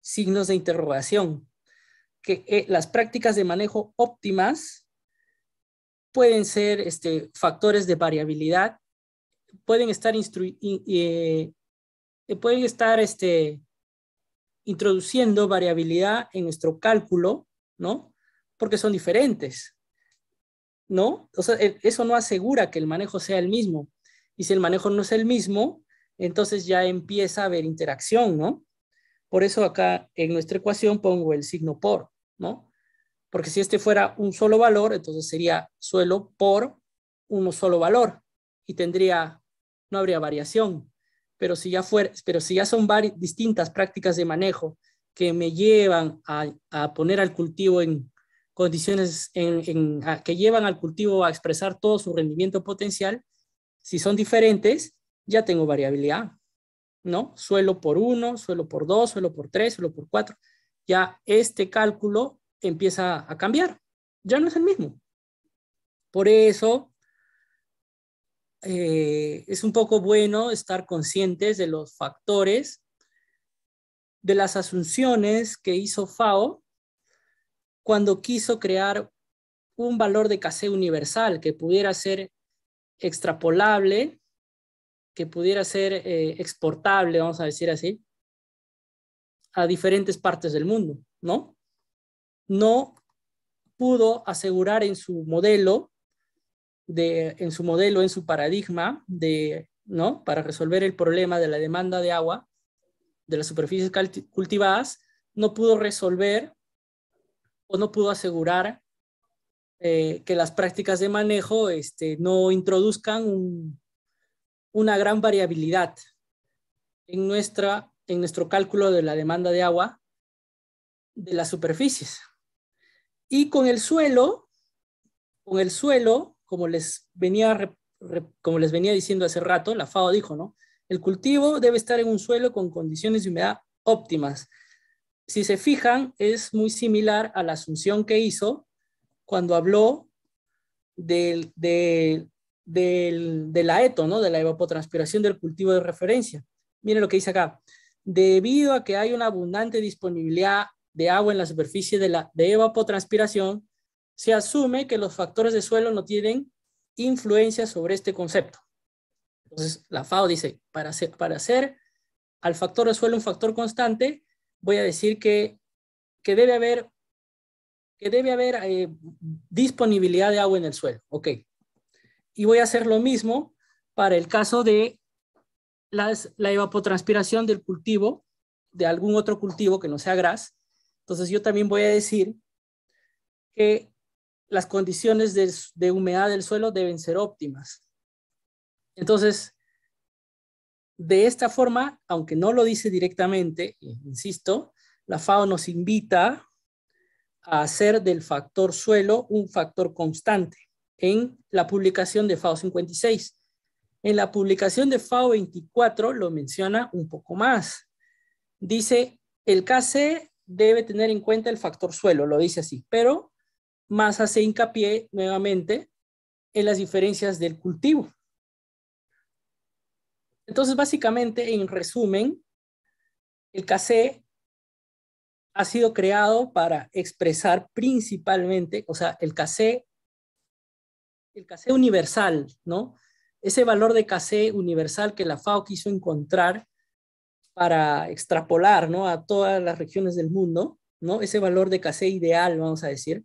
A: signos de interrogación, que eh, las prácticas de manejo óptimas pueden ser este, factores de variabilidad, pueden estar, eh, eh, pueden estar este, introduciendo variabilidad en nuestro cálculo, ¿no? Porque son diferentes, ¿no? O sea, e, eso no asegura que el manejo sea el mismo. Y si el manejo no es el mismo, entonces ya empieza a haber interacción, ¿no? Por eso acá en nuestra ecuación pongo el signo por, ¿no? Porque si este fuera un solo valor, entonces sería suelo por un solo valor y tendría, no habría variación. Pero si ya, fuera, pero si ya son distintas prácticas de manejo que me llevan a, poner al cultivo en condiciones en, que llevan al cultivo a expresar todo su rendimiento potencial, si son diferentes, ya tengo variabilidad, ¿no? Suelo por uno, suelo por dos, suelo por tres, suelo por cuatro. Ya este cálculo empieza a cambiar, ya no es el mismo. Por eso eh, es un poco bueno estar conscientes de los factores, de las asunciones que hizo FAO cuando quiso crear un valor de casé universal que pudiera ser extrapolable, que pudiera ser eh, exportable, vamos a decir así, a diferentes partes del mundo, ¿no? no pudo asegurar en su modelo, en su modelo, en su paradigma, de, ¿no? para resolver el problema de la demanda de agua de las superficies cultivadas, no pudo resolver o no pudo asegurar eh, que las prácticas de manejo este, no introduzcan una gran variabilidad en nuestro cálculo de la demanda de agua de las superficies. Y con el suelo, con el suelo, como les venía, como les venía diciendo hace rato, la FAO dijo, ¿no? El cultivo debe estar en un suelo con condiciones de humedad óptimas. Si se fijan, es muy similar a la asunción que hizo cuando habló del, del, del, e de la evapotranspiración del cultivo de referencia. Miren lo que dice acá. Debido a que hay una abundante disponibilidad de agua en la superficie de, la, de evapotranspiración, se asume que los factores de suelo no tienen influencia sobre este concepto. Entonces, la FAO dice, para hacer, para hacer al factor de suelo un factor constante, voy a decir que, que debe haber, que debe haber eh, disponibilidad de agua en el suelo. Ok. Y voy a hacer lo mismo para el caso de las, la evapotranspiración del cultivo, de algún otro cultivo que no sea gras, entonces yo también voy a decir que las condiciones de, humedad del suelo deben ser óptimas. Entonces, de esta forma, aunque no lo dice directamente, eh, insisto, la FAO nos invita a hacer del factor suelo un factor constante en la publicación de FAO 56. En la publicación de FAO 24 lo menciona un poco más. Dice, el KC debe tener en cuenta el factor suelo, lo dice así, pero más hace hincapié nuevamente en las diferencias del cultivo. Entonces, básicamente, en resumen, el CACE ha sido creado para expresar principalmente, o sea, el CACE, el universal, ¿no? Ese valor de CACE universal que la FAO quiso encontrar para extrapolar a todas las regiones del mundo, ¿no? ese valor de casé ideal, vamos a decir,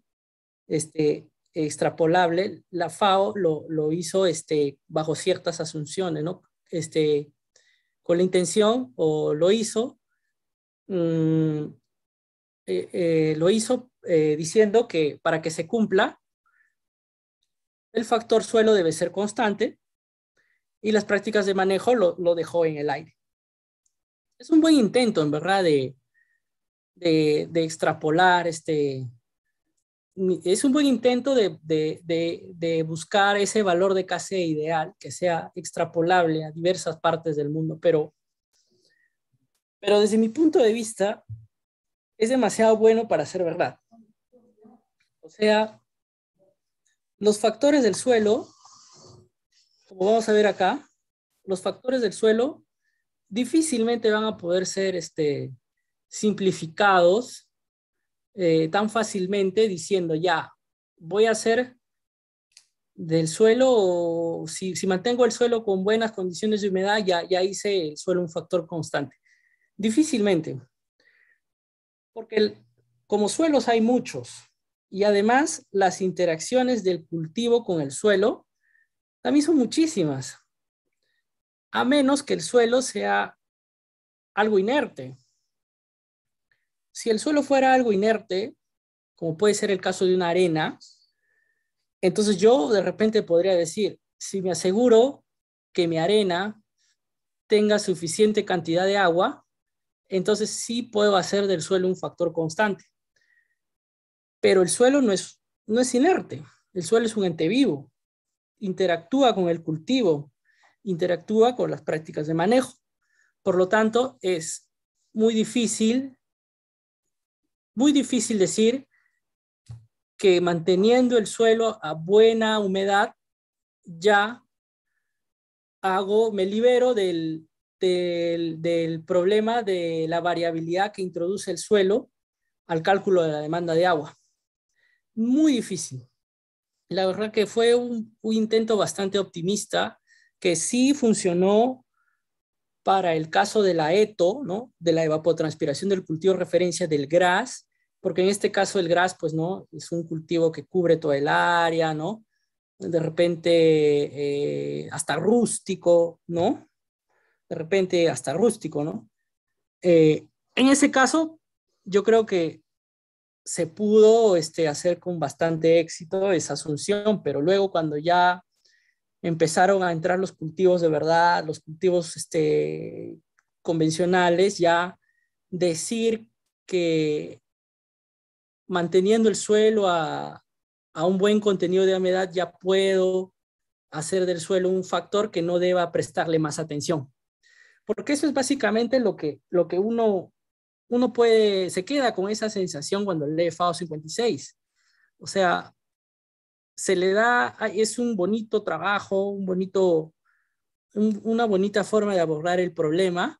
A: este, extrapolable, la FAO lo, hizo este, bajo ciertas asunciones, ¿no? este, con la intención, o lo hizo, mm, eh, eh, lo hizo eh, diciendo que para que se cumpla, el factor suelo debe ser constante y las prácticas de manejo lo dejó en el aire es un buen intento, en verdad, de, de, extrapolar este... Es un buen intento de, buscar ese valor de Kc ideal que sea extrapolable a diversas partes del mundo, pero, pero desde mi punto de vista es demasiado bueno para ser verdad. O sea, los factores del suelo, como vamos a ver acá, los factores del suelo difícilmente van a poder ser este, simplificados eh, tan fácilmente diciendo, ya, voy a hacer del suelo, si, mantengo el suelo con buenas condiciones de humedad, ya, hice el suelo un factor constante. Difícilmente, porque como suelos hay muchos y además las interacciones del cultivo con el suelo también son muchísimas a menos que el suelo sea algo inerte. Si el suelo fuera algo inerte, como puede ser el caso de una arena, entonces yo de repente podría decir, si me aseguro que mi arena tenga suficiente cantidad de agua, entonces sí puedo hacer del suelo un factor constante. Pero el suelo no es, no es inerte, el suelo es un ente vivo, interactúa con el cultivo, interactúa con las prácticas de manejo. Por lo tanto, es muy difícil, muy difícil decir que manteniendo el suelo a buena humedad, ya hago, me libero del, problema de la variabilidad que introduce el suelo al cálculo de la demanda de agua. Muy difícil. La verdad que fue un intento bastante optimista que sí funcionó para el caso de la ETO, ¿no? De la evapotranspiración del cultivo referencia del gras, porque en este caso el gras, pues, ¿no? Es un cultivo que cubre toda el área, ¿no? De repente eh, hasta rústico, ¿no? De repente hasta rústico, ¿no? Eh, en ese caso, yo creo que se pudo este, hacer con bastante éxito esa asunción, pero luego cuando ya empezaron a entrar los cultivos de verdad, los cultivos este, convencionales, ya decir que manteniendo el suelo a, a un buen contenido de humedad ya puedo hacer del suelo un factor que no deba prestarle más atención. Porque eso es básicamente lo que, lo que uno, uno puede, se queda con esa sensación cuando lee FAO 56. O sea, se le da, es un bonito trabajo, un bonito, una bonita forma de abordar el problema,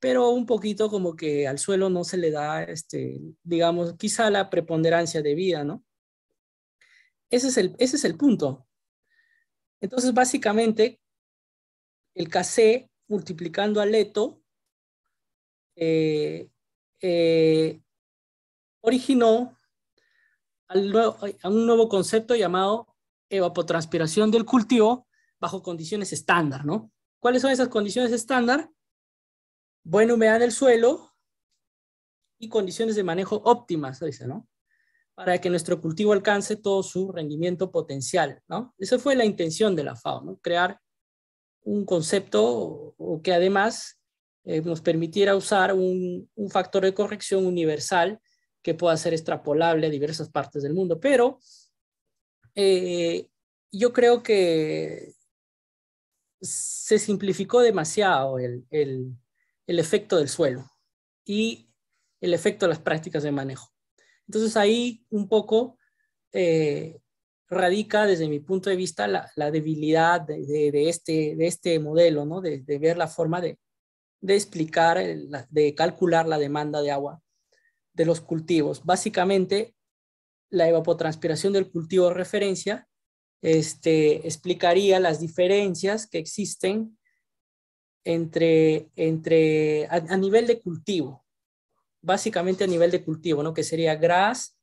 A: pero un poquito como que al suelo no se le da, este, digamos, quizá la preponderancia de vida, ¿no? Ese es el, ese es el punto. Entonces, básicamente, el KC multiplicando a leto eh, eh, originó a un nuevo concepto llamado evapotranspiración del cultivo bajo condiciones estándar, ¿no? ¿Cuáles son esas condiciones estándar? Buena humedad del suelo y condiciones de manejo óptimas, dice, ¿no? Para que nuestro cultivo alcance todo su rendimiento potencial, ¿no? Esa fue la intención de la FAO, ¿no? Crear un concepto que además eh, nos permitiera usar un, un factor de corrección universal que pueda ser extrapolable a diversas partes del mundo. Pero eh, yo creo que se simplificó demasiado el, efecto del suelo y el efecto de las prácticas de manejo. Entonces ahí un poco eh, radica desde mi punto de vista la, debilidad de, este, de este modelo, ¿no? de, ver la forma de, explicar, de calcular la demanda de agua de los cultivos. Básicamente, la evapotranspiración del cultivo de referencia este, explicaría las diferencias que existen entre, entre a, nivel de cultivo, básicamente a nivel de cultivo, ¿no? que sería gras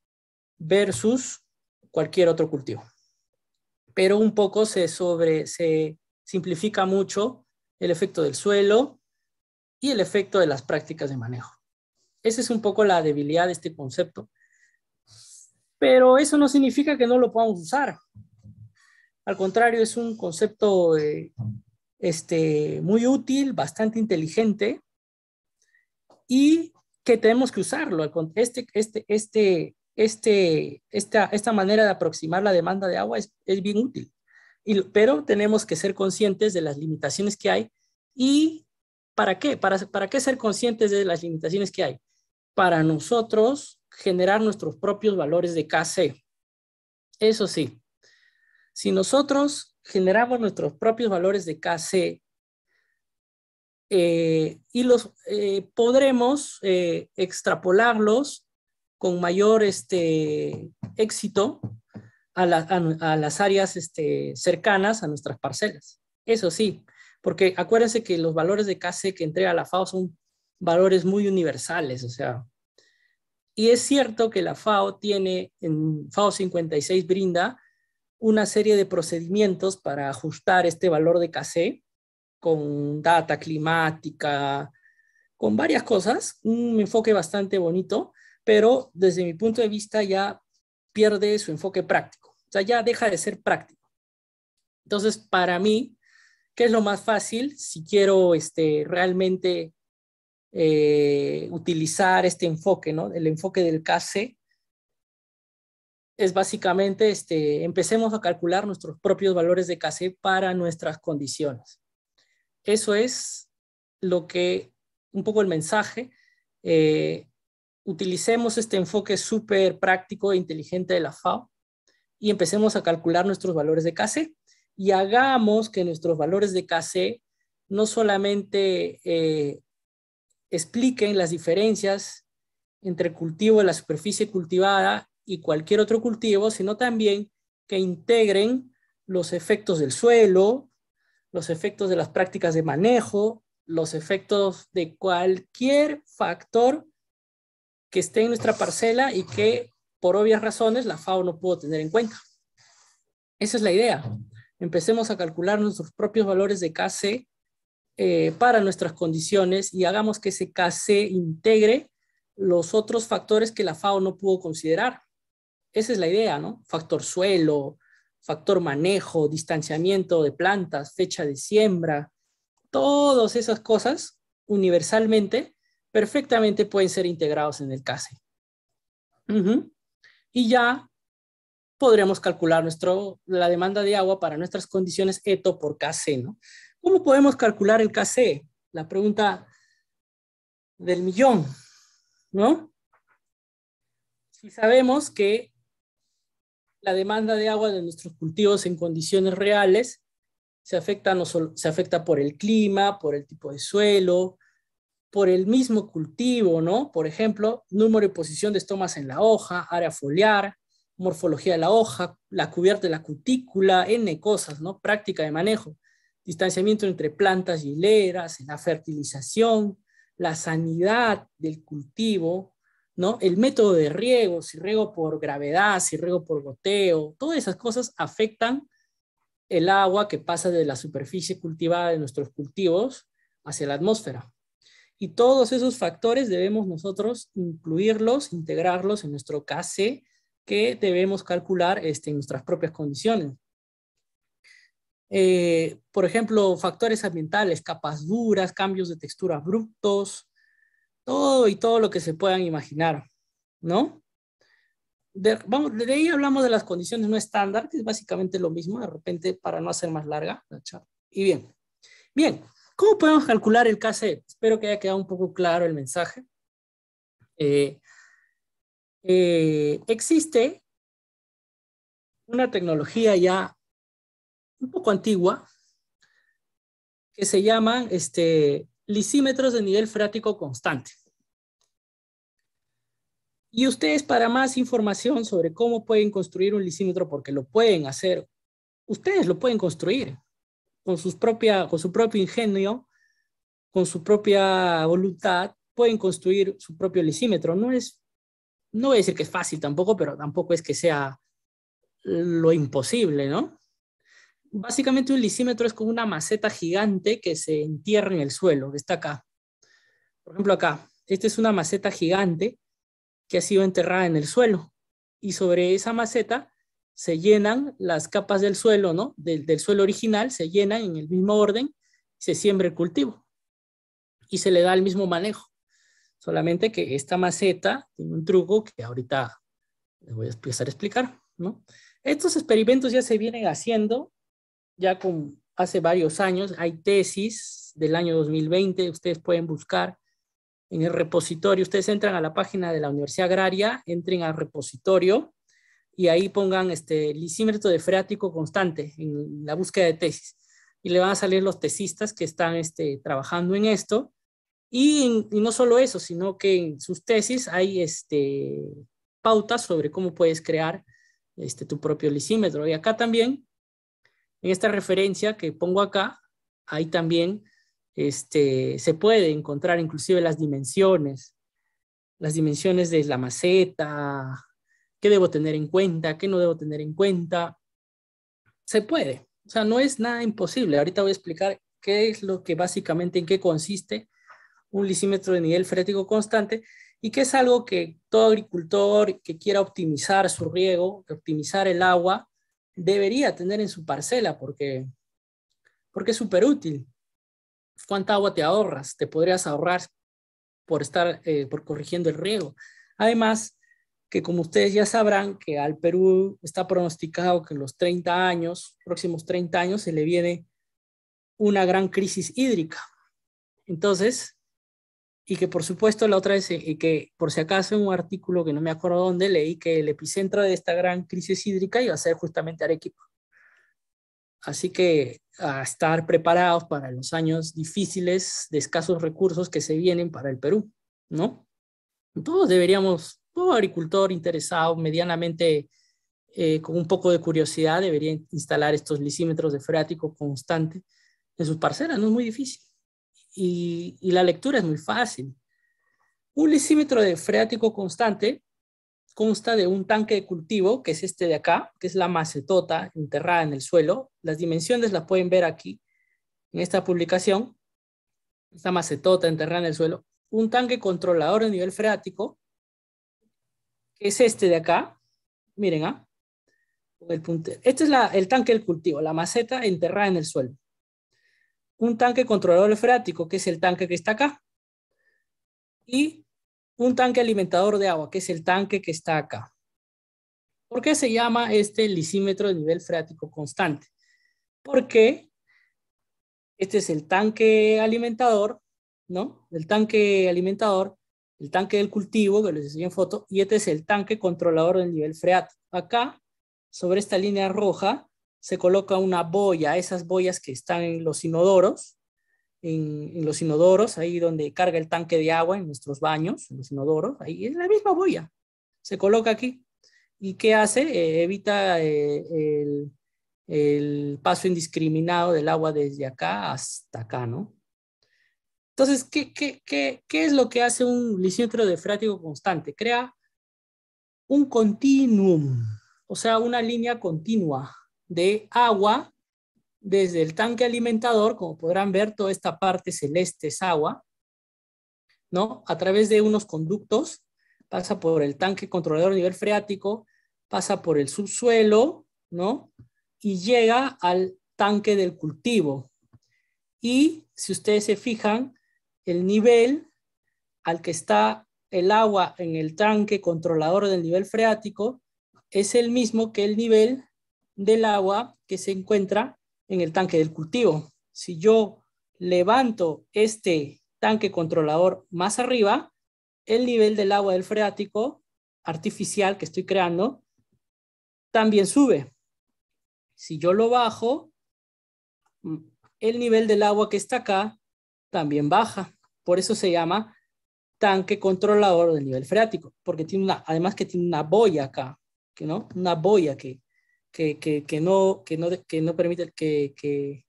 A: versus cualquier otro cultivo. Pero un poco se, sobre, se simplifica mucho el efecto del suelo y el efecto de las prácticas de manejo. Esa es un poco la debilidad de este concepto. Pero eso no significa que no lo podamos usar. Al contrario, es un concepto eh, este, muy útil, bastante inteligente y que tenemos que usarlo. Este, este, este, este esta, manera de aproximar la demanda de agua es, es bien útil, pero tenemos que ser conscientes de las limitaciones que hay. ¿Y para qué? ¿Para qué ser conscientes de las limitaciones que hay? para nosotros generar nuestros propios valores de KC. Eso sí, si nosotros generamos nuestros propios valores de KC eh, y los eh, podremos eh, extrapolarlos con mayor este, éxito a, las áreas este, cercanas a nuestras parcelas. Eso sí, porque acuérdense que los valores de KC que entrega la FAO son valores muy universales, o sea. Y es cierto que la FAO tiene, en FAO 56 brinda una serie de procedimientos para ajustar este valor de KC con data climática, con varias cosas, un enfoque bastante bonito, pero desde mi punto de vista ya pierde su enfoque práctico, o sea, ya deja de ser práctico. Entonces, para mí, ¿qué es lo más fácil si quiero este, realmente eh, utilizar este enfoque, ¿no? El enfoque del KC es básicamente, este, empecemos a calcular nuestros propios valores de KC para nuestras condiciones. Eso es lo que, un poco el mensaje, eh, utilicemos este enfoque súper práctico e inteligente de la FAO y empecemos a calcular nuestros valores de KC y hagamos que nuestros valores de KC no solamente eh, expliquen las diferencias entre cultivo de la superficie cultivada y cualquier otro cultivo, sino también que integren los efectos del suelo, los efectos de las prácticas de manejo, los efectos de cualquier factor que esté en nuestra parcela y que por obvias razones la FAO no pudo tener en cuenta. Esa es la idea. Empecemos a calcular nuestros propios valores de KC eh, para nuestras condiciones y hagamos que ese case integre los otros factores que la FAO no pudo considerar. Esa es la idea, ¿no? Factor suelo, factor manejo, distanciamiento de plantas, fecha de siembra, todas esas cosas universalmente perfectamente pueden ser integrados en el CASE. Y ya podremos calcular nuestro, la demanda de agua para nuestras condiciones ETO por CASE, ¿no? ¿Cómo podemos calcular el KC? La pregunta del millón, ¿no? Si sabemos que la demanda de agua de nuestros cultivos en condiciones reales se afecta, no se afecta por el clima, por el tipo de suelo, por el mismo cultivo, ¿no? Por ejemplo, número y posición de estomas en la hoja, área foliar, morfología de la hoja, la cubierta de la cutícula, n cosas, ¿no? Práctica de manejo distanciamiento entre plantas y hileras, la fertilización, la sanidad del cultivo, ¿no? El método de riego, si riego por gravedad, si riego por goteo, todas esas cosas afectan el agua que pasa de la superficie cultivada de nuestros cultivos hacia la atmósfera. Y todos esos factores debemos nosotros incluirlos, integrarlos en nuestro KC que debemos calcular este, en nuestras propias condiciones. Eh, por ejemplo, factores ambientales, capas duras, cambios de textura abruptos, todo y todo lo que se puedan imaginar, ¿no? De, vamos, de ahí hablamos de las condiciones no estándar, que es básicamente lo mismo, de repente, para no hacer más larga la charla. Y bien, bien, ¿cómo podemos calcular el KC? Espero que haya quedado un poco claro el mensaje. Eh, eh, existe una tecnología ya un poco antigua que se llaman este, lisímetros de nivel frático constante. Y ustedes para más información sobre cómo pueden construir un lisímetro, porque lo pueden hacer, ustedes lo pueden construir con, sus con su propio ingenio, con su propia voluntad, pueden construir su propio lisímetro. No es, no voy a decir que es fácil tampoco, pero tampoco es que sea lo imposible, ¿no? Básicamente un lisímetro es como una maceta gigante que se entierra en el suelo, que está acá. Por ejemplo, acá. Esta es una maceta gigante que ha sido enterrada en el suelo. Y sobre esa maceta se llenan las capas del suelo, ¿no? Del, suelo original, se llenan en el mismo orden, se siembra el cultivo y se le da el mismo manejo. Solamente que esta maceta tiene un truco que ahorita les voy a empezar a explicar, ¿no? Estos experimentos ya se vienen haciendo ya con hace varios años, hay tesis del año 2020, ustedes pueden buscar en el repositorio, ustedes entran a la página de la Universidad Agraria, entren al repositorio y ahí pongan este lisímetro de freático constante en la búsqueda de tesis y le van a salir los tesistas que están este, trabajando en esto y, no solo eso, sino que en sus tesis hay este, pautas sobre cómo puedes crear este, tu propio lisímetro y acá también en esta referencia que pongo acá, ahí también este, se puede encontrar inclusive las dimensiones, las dimensiones de la maceta, qué debo tener en cuenta, qué no debo tener en cuenta. Se puede, o sea, no es nada imposible. Ahorita voy a explicar qué es lo que básicamente, en qué consiste un lisímetro de nivel freático constante y qué es algo que todo agricultor que quiera optimizar su riego, optimizar el agua, debería tener en su parcela porque, porque es súper útil. ¿Cuánta agua te ahorras? Te podrías ahorrar por estar, eh, por corrigiendo el riego. Además, que como ustedes ya sabrán, que al Perú está pronosticado que en los 30 años, próximos 30 años, se le viene una gran crisis hídrica. Entonces, y que por supuesto la otra vez, y eh, que por si acaso en un artículo que no me acuerdo dónde leí que el epicentro de esta gran crisis hídrica iba a ser justamente Arequipa. Así que a estar preparados para los años difíciles de escasos recursos que se vienen para el Perú, ¿no? Todos deberíamos, todo agricultor interesado, medianamente eh, con un poco de curiosidad, debería instalar estos lisímetros de freático constante en sus parcelas, no es muy difícil y, la lectura es muy fácil. Un lisímetro de freático constante consta de un tanque de cultivo, que es este de acá, que es la macetota enterrada en el suelo. Las dimensiones las pueden ver aquí en esta publicación. Esta macetota enterrada en el suelo. Un tanque controlador de nivel freático, que es este de acá. Miren, ¿ah? Este es el tanque del cultivo, la maceta enterrada en el suelo un tanque controlador freático, que es el tanque que está acá, y un tanque alimentador de agua, que es el tanque que está acá. ¿Por qué se llama este lisímetro de nivel freático constante? Porque este es el tanque alimentador, ¿no? El tanque alimentador, el tanque del cultivo, que les enseñé en foto, y este es el tanque controlador del nivel freático. Acá, sobre esta línea roja, se coloca una boya, esas boyas que están en los inodoros, en, los inodoros, ahí donde carga el tanque de agua en nuestros baños, en los inodoros, ahí es la misma boya, se coloca aquí. ¿Y qué hace? Eh, evita eh, el, paso indiscriminado del agua desde acá hasta acá, ¿no? Entonces, ¿qué, qué, qué, qué es lo que hace un lisímetro de frático constante? Crea un continuum, o sea, una línea continua de agua desde el tanque alimentador, como podrán ver, toda esta parte celeste es agua, ¿no? A través de unos conductos, pasa por el tanque controlador a nivel freático, pasa por el subsuelo, ¿no? Y llega al tanque del cultivo. Y si ustedes se fijan, el nivel al que está el agua en el tanque controlador del nivel freático es el mismo que el nivel del agua que se encuentra en el tanque del cultivo. Si yo levanto este tanque controlador más arriba, el nivel del agua del freático artificial que estoy creando también sube. Si yo lo bajo, el nivel del agua que está acá también baja. Por eso se llama tanque controlador del nivel freático, porque tiene una, además que tiene una boya acá, que no, una boya que que, no, que, no, que permite, que,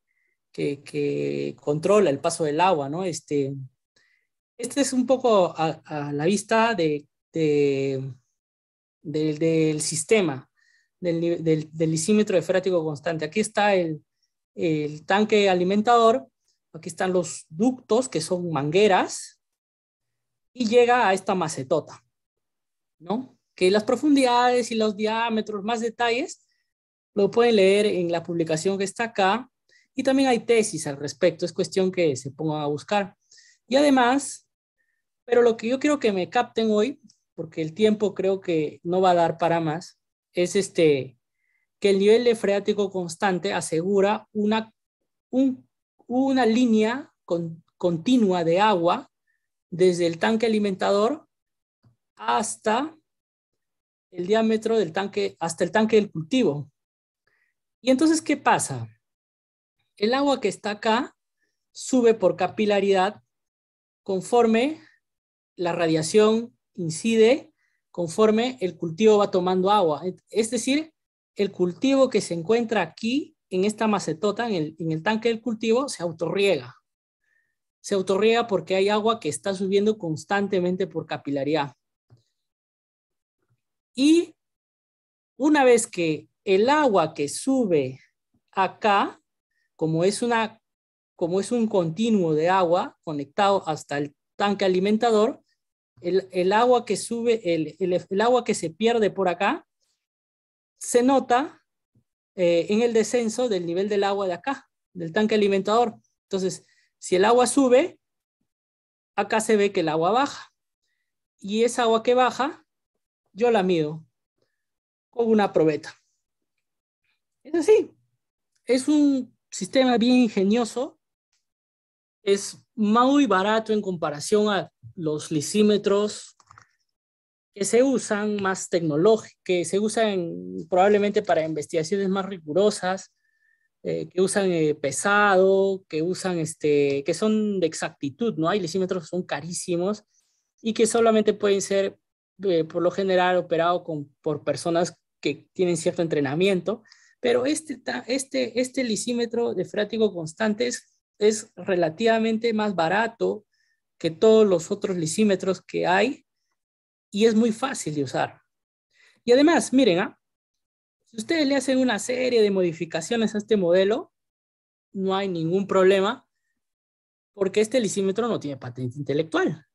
A: que, controla el paso del agua, ¿no? Este, este es un poco a, la vista de, del sistema, del, del, isímetro de freático constante. Aquí está el, el tanque alimentador, aquí están los ductos que son mangueras y llega a esta macetota, ¿no? Que las profundidades y los diámetros, más detalles, lo pueden leer en la publicación que está acá y también hay tesis al respecto, es cuestión que se pongan a buscar. Y además, pero lo que yo quiero que me capten hoy, porque el tiempo creo que no va a dar para más, es este, que el nivel de freático constante asegura una, una línea continua de agua desde el tanque alimentador hasta el diámetro del tanque, hasta el tanque del cultivo. Y entonces, ¿qué pasa? El agua que está acá sube por capilaridad conforme la radiación incide, conforme el cultivo va tomando agua. Es decir, el cultivo que se encuentra aquí en esta macetota, en el, tanque del cultivo, se autorriega. Se autorriega porque hay agua que está subiendo constantemente por capilaridad. Y una vez que el agua que sube acá, como es, una, como es un continuo de agua conectado hasta el tanque alimentador, el, agua que sube, el, agua que se pierde por acá, se nota eh, en el descenso del nivel del agua de acá, del tanque alimentador. Entonces, si el agua sube, acá se ve que el agua baja. Y esa agua que baja, yo la mido con una probeta. Es así. Es un sistema bien ingenioso. Es muy barato en comparación a los lisímetros que se usan más tecnológicos, que se usan probablemente para investigaciones más rigurosas, eh, que usan eh, pesado, que usan este, que son de exactitud, ¿no? Hay lisímetros que son carísimos y que solamente pueden ser, eh, por lo general, operados por personas que tienen cierto entrenamiento. Pero este, este, este lisímetro de frático constante es, relativamente más barato que todos los otros lisímetros que hay y es muy fácil de usar. Y además, miren, ¿ah? si ustedes le hacen una serie de modificaciones a este modelo, no hay ningún problema porque este lisímetro no tiene patente intelectual.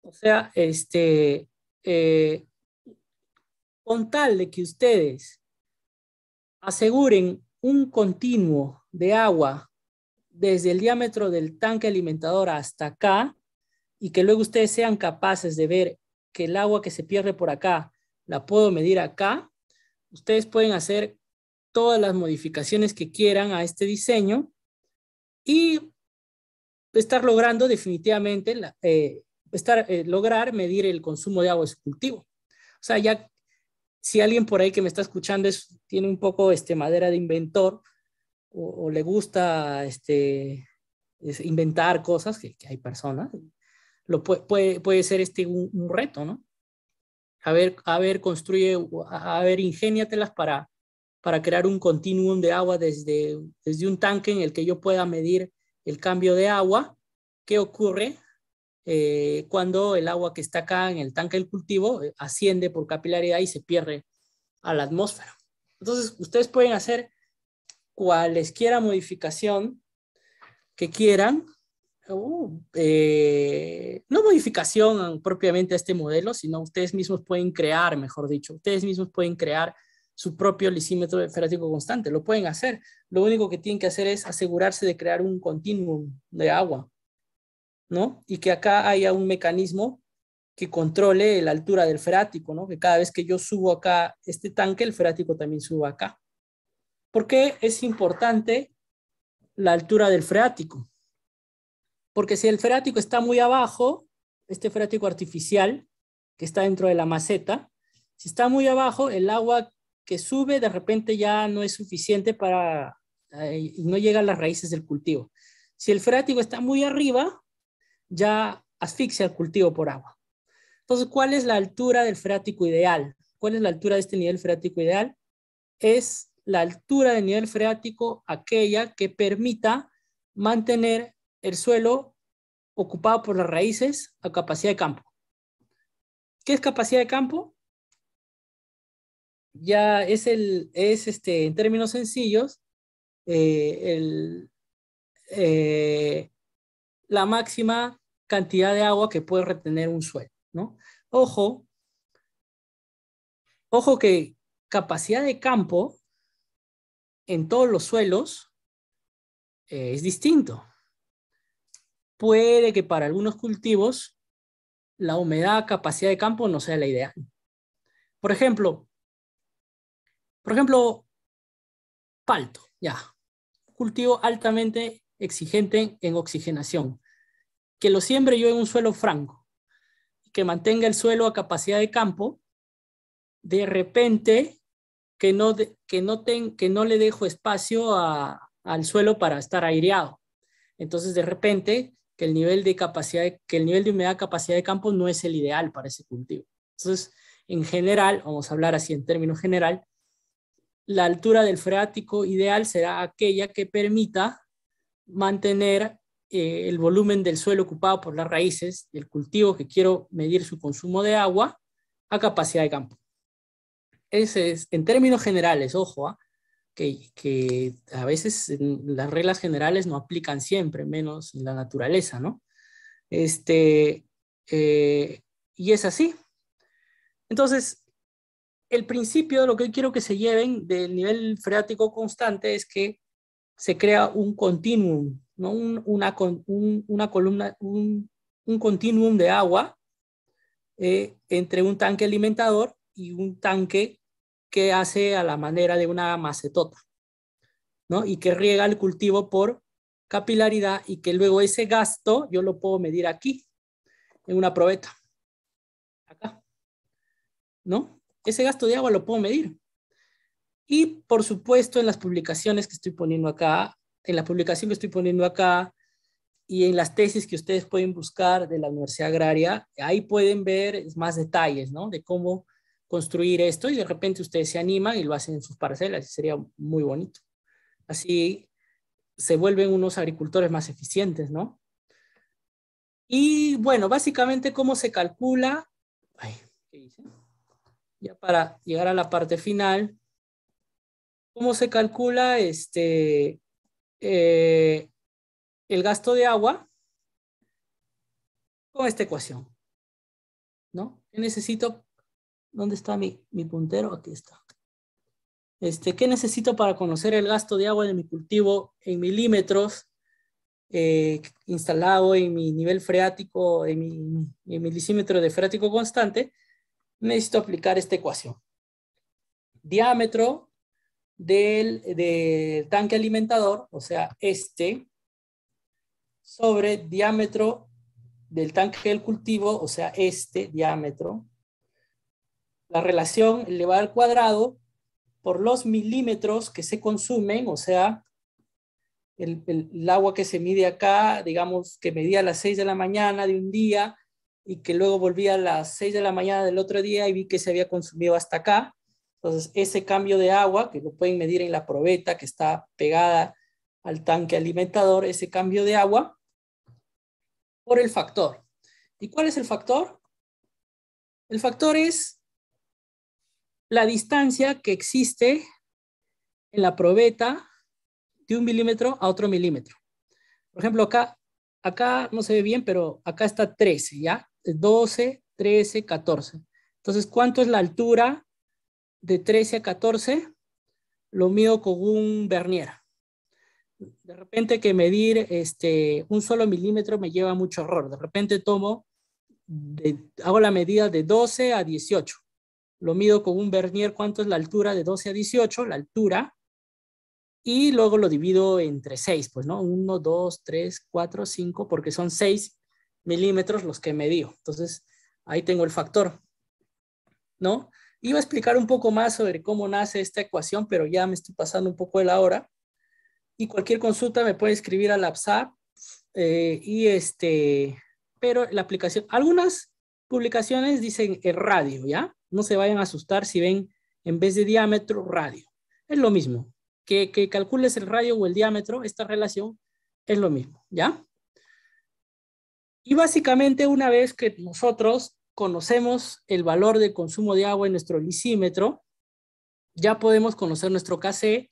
A: O sea, este, eh, con tal de que ustedes aseguren un continuo de agua desde el diámetro del tanque alimentador hasta acá y que luego ustedes sean capaces de ver que el agua que se pierde por acá la puedo medir acá, ustedes pueden hacer todas las modificaciones que quieran a este diseño y estar logrando definitivamente, eh, estar, eh, lograr medir el consumo de agua de su cultivo. O sea, ya si alguien por ahí que me está escuchando es, tiene un poco este, madera de inventor o, le gusta este, inventar cosas, que, hay personas, lo puede, puede, ser este un, reto, ¿no? A ver, a ver, construye, a, ver, ingéniatelas para, para crear un continuum de agua desde, desde un tanque en el que yo pueda medir el cambio de agua, qué ocurre eh, cuando el agua que está acá en el tanque del cultivo eh, asciende por capilaridad y se pierde a la atmósfera. Entonces, ustedes pueden hacer cualesquiera modificación que quieran, uh, eh, no modificación propiamente a este modelo, sino ustedes mismos pueden crear, mejor dicho, ustedes mismos pueden crear su propio lisímetro ferrático constante. Lo pueden hacer. Lo único que tienen que hacer es asegurarse de crear un continuum de agua y que acá haya un mecanismo que controle la altura del freático, Que cada vez que yo subo acá este tanque, el freático también suba acá. ¿Por qué es importante la altura del freático? Porque si el freático está muy abajo, este freático artificial que está dentro de la maceta, si está muy abajo, el agua que sube de repente ya no es suficiente para, eh, no llega a las raíces del cultivo. Si el freático está muy arriba, ya asfixia el cultivo por agua. Entonces, ¿cuál es la altura del freático ideal? ¿Cuál es la altura de este nivel freático ideal? Es la altura del nivel freático aquella que permita mantener el suelo ocupado por las raíces a capacidad de campo. ¿Qué es capacidad de campo? Ya es, el, este, en términos sencillos, eh, eh, la máxima cantidad de agua que puede retener un suelo, ¿no? Ojo, ojo que capacidad de campo en todos los suelos eh, es distinto. Puede que para algunos cultivos la humedad, capacidad de campo no sea la ideal. Por ejemplo, por ejemplo, palto, ya, cultivo altamente exigente en oxigenación que lo siembre yo en un suelo franco, que mantenga el suelo a capacidad de campo, de repente que no, que no, que no le dejo espacio al suelo para estar aireado. Entonces, de repente, que el nivel de capacidad, que el nivel de humedad capacidad de campo no es el ideal para ese cultivo. Entonces, en general, vamos a hablar así en términos general, la altura del freático ideal será aquella que permita mantener eh, el volumen del suelo ocupado por las raíces el cultivo que quiero medir su consumo de agua a capacidad de campo. es, en términos generales, ojo, ¿ah? que, a veces las reglas generales no aplican siempre, menos en la naturaleza, ¿no? Este, eh, y es así. Entonces, el principio, de lo que quiero que se lleven del nivel freático constante es que se crea un continuum ¿no? un, una, columna, un, continuum de agua eh, entre un tanque alimentador y un tanque que hace a la manera de una macetota, ¿no? Y que riega el cultivo por capilaridad y que luego ese gasto yo lo puedo medir aquí, en una probeta, acá, ¿no? Ese gasto de agua lo puedo medir. Y por supuesto en las publicaciones que estoy poniendo acá en la publicación que estoy poniendo acá y en las tesis que ustedes pueden buscar de la Universidad Agraria, ahí pueden ver más detalles, ¿no? De cómo construir esto y de repente ustedes se animan y lo hacen en sus parcelas y sería muy bonito. Así se vuelven unos agricultores más eficientes, ¿no? Y bueno, básicamente cómo se calcula, Ay, ¿qué dice? ya para llegar a la parte final, cómo se calcula este, eh, el gasto de agua con esta ecuación. ¿No? necesito? ¿Dónde está mi, puntero? Aquí está. Este, ¿Qué necesito para conocer el gasto de agua de mi cultivo en milímetros eh, instalado en mi nivel freático, en mi, de freático constante? Necesito aplicar esta ecuación. Diámetro del, tanque alimentador, o sea, este, sobre diámetro del tanque del cultivo, o sea, este diámetro. La relación elevada al cuadrado por los milímetros que se consumen, o sea, el, el, agua que se mide acá, digamos que medía a las 6 de la mañana de un día y que luego volvía a las 6 de la mañana del otro día y vi que se había consumido hasta acá. Entonces, ese cambio de agua, que lo pueden medir en la probeta que está pegada al tanque alimentador, ese cambio de agua, por el factor. ¿Y cuál es el factor? El factor es la distancia que existe en la probeta de un milímetro a otro milímetro. Por ejemplo, acá, acá no se ve bien, pero acá está 13, ¿ya? 12, 13, 14. Entonces, ¿cuánto es la altura de 13 a 14 lo mido con un vernier. De repente que medir este, un solo milímetro me lleva mucho error. De repente tomo, hago la medida de 12 a 18. Lo mido con un vernier, cuánto es la altura de 12 a 18, la altura, y luego lo divido entre 6, pues, ¿no? 1, 2, 3, 4, 5, porque son 6 milímetros los que medí. Entonces, ahí tengo el factor, ¿no? Iba a explicar un poco más sobre cómo nace esta ecuación, pero ya me estoy pasando un poco de la hora. Y cualquier consulta me puede escribir al WhatsApp. Eh, y este, pero la aplicación, algunas publicaciones dicen el radio, ¿ya? No se vayan a asustar si ven en vez de diámetro, radio. Es lo mismo. Que, que calcules el radio o el diámetro, esta relación es lo mismo, ¿ya? Y básicamente una vez que nosotros conocemos el valor de consumo de agua en nuestro lisímetro, ya podemos conocer nuestro KC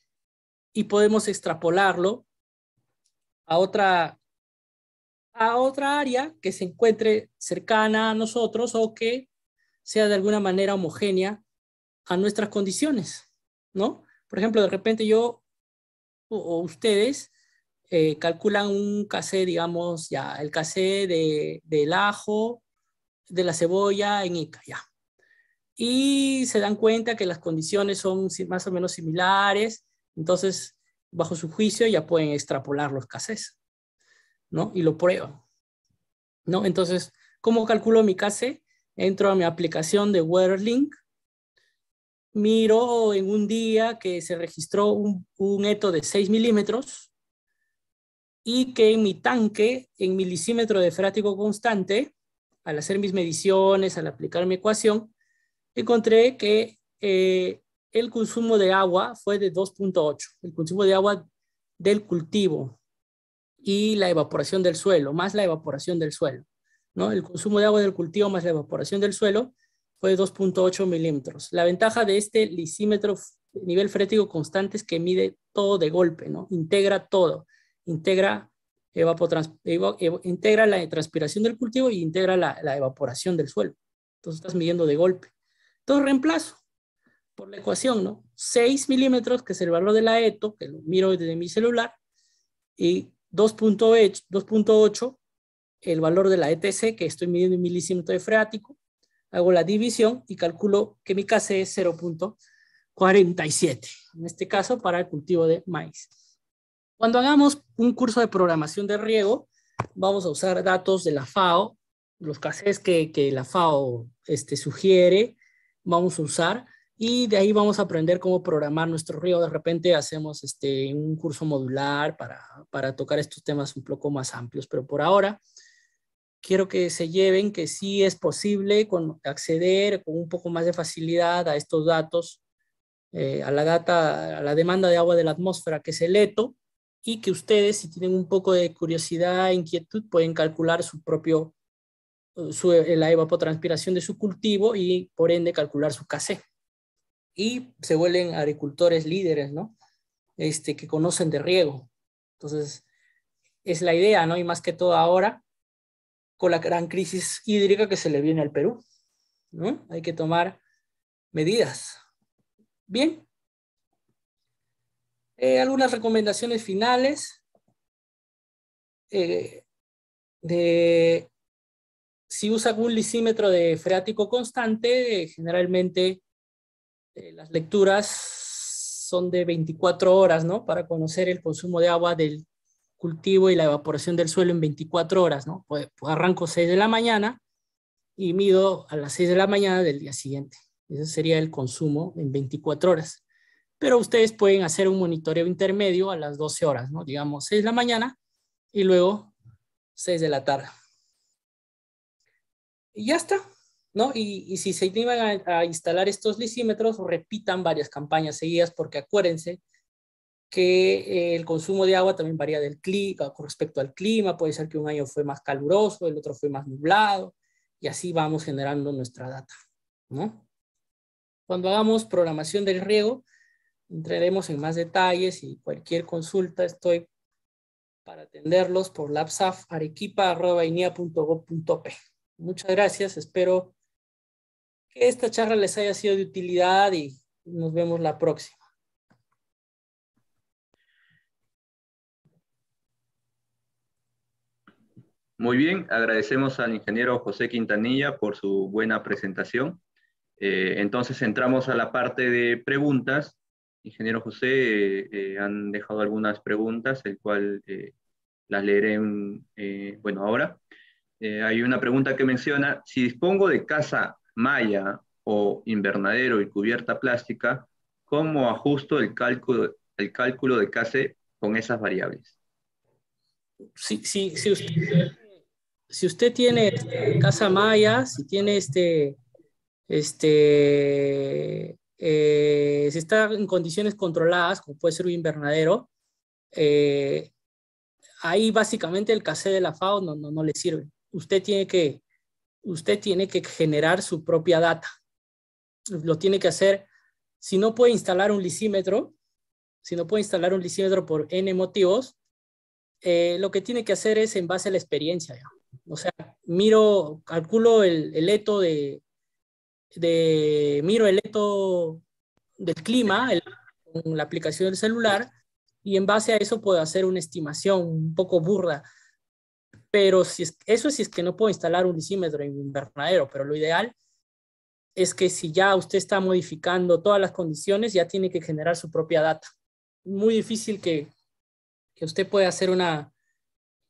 A: y podemos extrapolarlo a otra, a otra área que se encuentre cercana a nosotros o que sea de alguna manera homogénea a nuestras condiciones, ¿no? Por ejemplo, de repente yo o, ustedes eh, calculan un KC, digamos, ya el KC de, del ajo de la cebolla en Ica, ya. Y se dan cuenta que las condiciones son más o menos similares, entonces, bajo su juicio, ya pueden extrapolar los cases, ¿no? Y lo prueban, ¿no? Entonces, ¿cómo calculo mi case? Entro a mi aplicación de WeatherLink, miro en un día que se registró un, un eto de 6 milímetros y que en mi tanque, en milisímetro de frático constante, al hacer mis mediciones, al aplicar mi ecuación, encontré que eh, el consumo de agua fue de 2.8, el consumo de agua del cultivo y la evaporación del suelo, más la evaporación del suelo, ¿no? El consumo de agua del cultivo más la evaporación del suelo fue de 2.8 milímetros. La ventaja de este lisímetro nivel frético constante es que mide todo de golpe, ¿no? Integra todo, integra integra la transpiración del cultivo y integra la, evaporación del suelo. Entonces estás midiendo de golpe. Entonces reemplazo por la ecuación, ¿no? 6 milímetros, que es el valor de la ETO, que lo miro desde mi celular, y 2.8, el valor de la ETC, que estoy midiendo en milímetro de freático, hago la división y calculo que mi KC es 0.47, en este caso para el cultivo de maíz. Cuando hagamos un curso de programación de riego, vamos a usar datos de la FAO, los casés que, la FAO este, sugiere, vamos a usar y de ahí vamos a aprender cómo programar nuestro riego. De repente hacemos este, un curso modular para, tocar estos temas un poco más amplios, pero por ahora quiero que se lleven que sí es posible con, acceder con un poco más de facilidad a estos datos, eh, a la data, a la demanda de agua de la atmósfera que es el ETO, y que ustedes, si tienen un poco de curiosidad, e inquietud, pueden calcular su propio, eh, la evapotranspiración de su cultivo y por ende calcular su KC. Y se vuelven agricultores líderes, ¿no? Este, que conocen de riego. Entonces, es la idea, ¿no? Y más que todo ahora, con la gran crisis hídrica que se le viene al Perú, ¿no? Hay que tomar medidas. Bien, eh, algunas recomendaciones finales. Eh, si usa algún lisímetro de freático constante, generalmente eh, las lecturas son de 24 horas, ¿no? Para conocer el consumo de agua del cultivo y la evaporación del suelo en 24 horas, ¿no? pues, pues arranco 6 de la mañana y mido a las 6 de la mañana del día siguiente. Ese sería el consumo en 24 horas pero ustedes pueden hacer un monitoreo intermedio a las 12 horas, ¿no? Digamos 6 de la mañana y luego 6 de la tarde. Y ya está, ¿no? Y, si se iban a, instalar estos lisímetros, repitan varias campañas seguidas porque acuérdense que eh, el consumo de agua también varía del clima, ah, con respecto al clima, puede ser que un año fue más caluroso, el otro fue más nublado, y así vamos generando nuestra data, ¿no? Cuando hagamos programación del riego, entraremos en más detalles y cualquier consulta estoy para atenderlos por lapsafarequipa.gov.p. Muchas gracias, espero que esta charla les haya sido de utilidad y nos vemos la próxima.
E: Muy
C: bien, agradecemos al ingeniero José Quintanilla por su buena presentación. Eh, entonces entramos a la parte de preguntas ingeniero José, eh, han dejado algunas preguntas, el cual eh, las leeré eh, bueno, ahora. hay una pregunta que menciona, si dispongo de casa malla o invernadero y cubierta plástica, ¿cómo ajusto el cálculo, el cálculo de CASE con esas variables?
A: Sí, sí, sí usted si usted tiene este, casa maya, si tiene este, este, eh, si está en condiciones controladas, como puede ser un invernadero, eh, ahí básicamente el cassé de la FAO no, no, no, le sirve. Usted tiene, que, usted tiene que generar su propia data. Lo tiene que hacer. Si no puede instalar un lisímetro, si no puede instalar un lisímetro por N motivos, eh, lo que tiene que hacer es en base a la experiencia. O sea, miro, calculo el, el eto de, de miro el del clima la aplicación del celular y en base a eso puedo hacer una estimación un poco burda. Pero si es, eso si es que no puedo instalar un disímetro en invernadero, pero lo ideal es que si ya usted está modificando todas las condiciones, ya tiene que generar su propia data. Muy difícil que, que usted pueda hacer una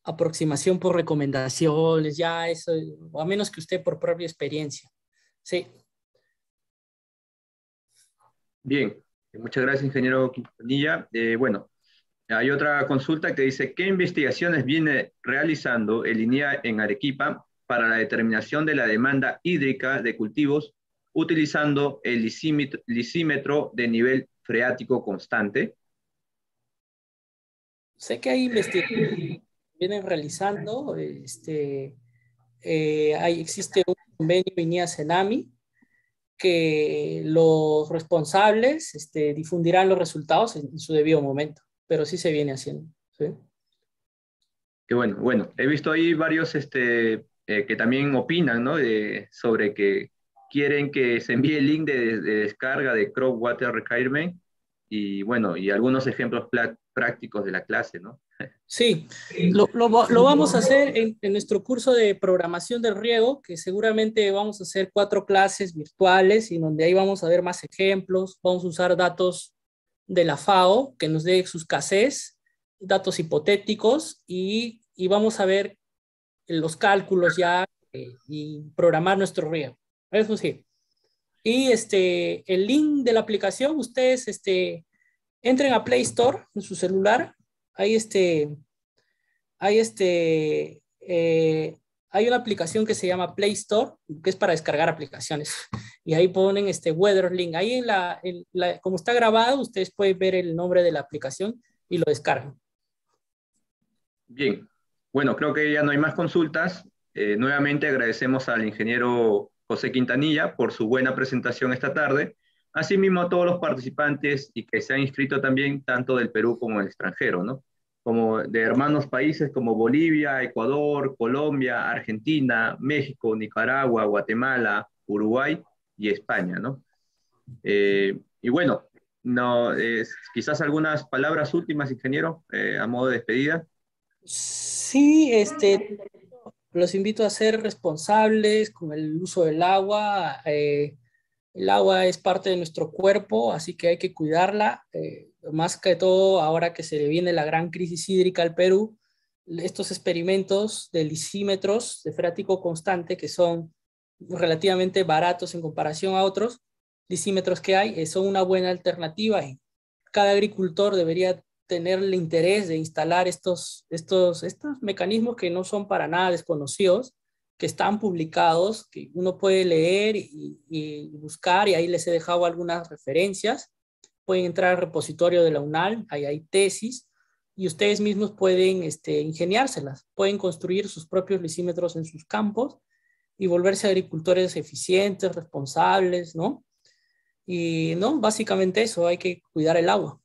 A: aproximación por recomendaciones, ya eso, o a menos que usted por propia experiencia. Sí.
C: Bien, eh, muchas gracias, ingeniero Quintanilla. Eh, bueno, hay otra consulta que dice, ¿qué investigaciones viene realizando el INEA en Arequipa para la determinación de la demanda hídrica de cultivos utilizando el lisímetro, de nivel freático constante?
A: Sé que hay investigaciones que vienen realizando, este, eh, existe un convenio INEA-CENAMI, que los responsables este, difundirán los resultados en, su debido momento, pero sí se viene haciendo. Qué
C: bueno, bueno, he visto ahí varios este, eh, que también opinan sobre que quieren que se envíe el link de, descarga de Crop Water Requirement y bueno, y algunos ejemplos prácticos de la clase, ¿no?
A: Sí, lo, vamos a hacer en, nuestro curso de programación del riego, que seguramente vamos a hacer cuatro clases virtuales y donde ahí vamos a ver más ejemplos, vamos a usar datos de la FAO que nos dé sus escasez datos hipotéticos y, vamos a ver los cálculos ya eh, y programar nuestro riego. Eso sí. Y este, el link de la aplicación, ustedes este, entren a Play Store en su celular. Hay este, hay este, eh, hay una aplicación que se llama Play Store, que es para descargar aplicaciones. Y ahí ponen este WeatherLink. Ahí en la, como está grabado, ustedes pueden ver el nombre de la aplicación y lo descargan.
C: Bien. Bueno, creo que ya no hay más consultas. Eh, nuevamente agradecemos al ingeniero José Quintanilla por su buena presentación esta tarde. Asimismo, a todos los participantes y que se han inscrito también, tanto del Perú como del extranjero, ¿no? Como de hermanos países como Bolivia, Ecuador, Colombia, Argentina, México, Nicaragua, Guatemala, Uruguay y España, ¿no? Eh, y bueno, no, quizás algunas palabras últimas, ingeniero, eh, a modo de despedida.
A: Sí, este, los invito a ser responsables con el uso del agua, eh, el agua es parte de nuestro cuerpo, así que hay que cuidarla. Eh, más que todo, ahora que se viene la gran crisis hídrica al Perú, estos experimentos de lisímetros de frático constante, que son relativamente baratos en comparación a otros lisímetros que hay, eh, son una buena alternativa. Y cada agricultor debería tener el interés de instalar estos, estos, estos mecanismos que no son para nada desconocidos que están publicados, que uno puede leer y, buscar, y ahí les he dejado algunas referencias. Pueden entrar al repositorio de la UNAL, ahí hay tesis, y ustedes mismos pueden este, ingeniárselas, pueden construir sus propios lisímetros en sus campos y volverse agricultores eficientes, responsables, ¿no? Y no, básicamente eso, hay que cuidar el agua.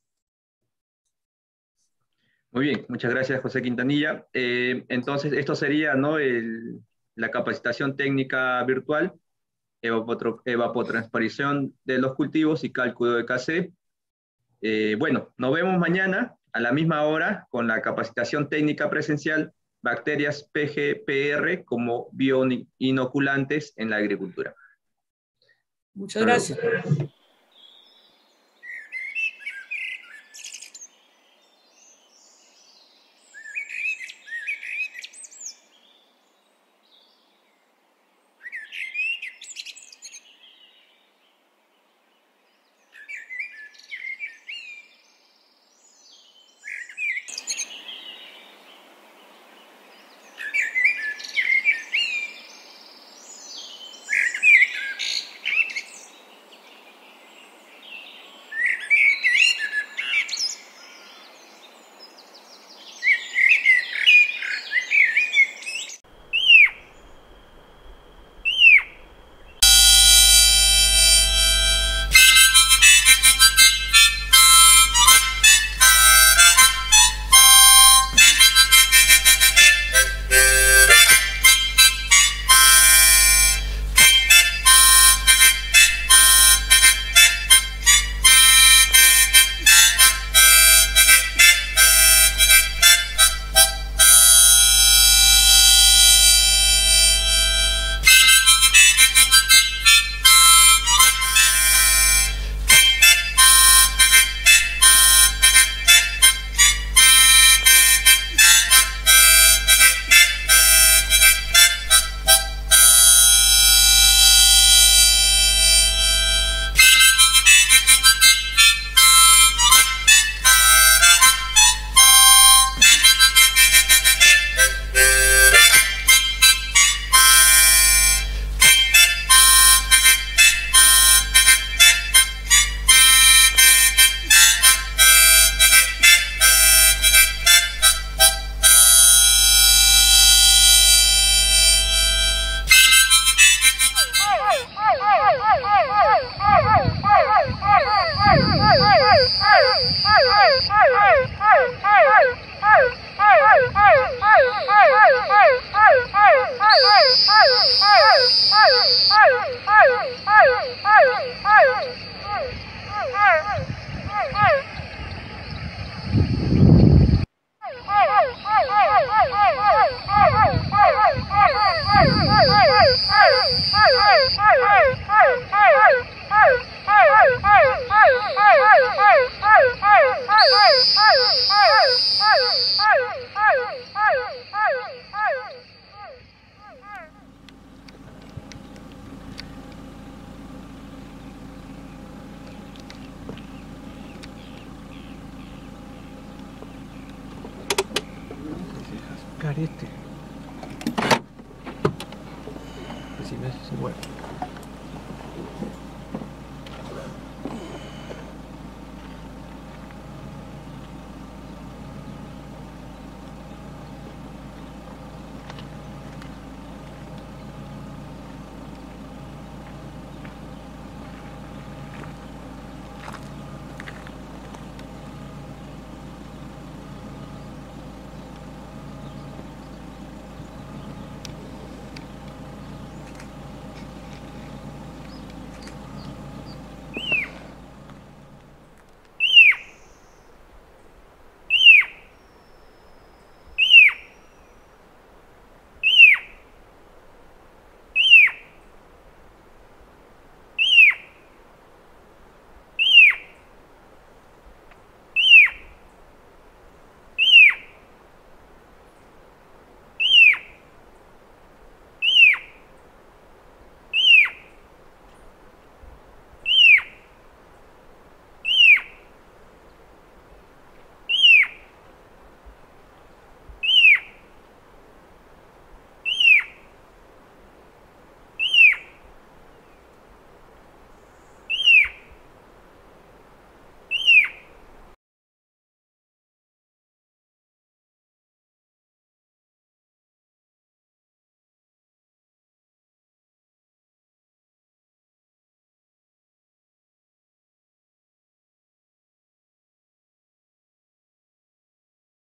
C: Muy bien, muchas gracias José Quintanilla. Eh, entonces, esto sería ¿no? el, la capacitación técnica virtual, evapotranspiración de los cultivos y cálculo de KC. Eh, bueno, nos vemos mañana a la misma hora con la capacitación técnica presencial bacterias PGPR como bioinoculantes en la agricultura. Muchas gracias.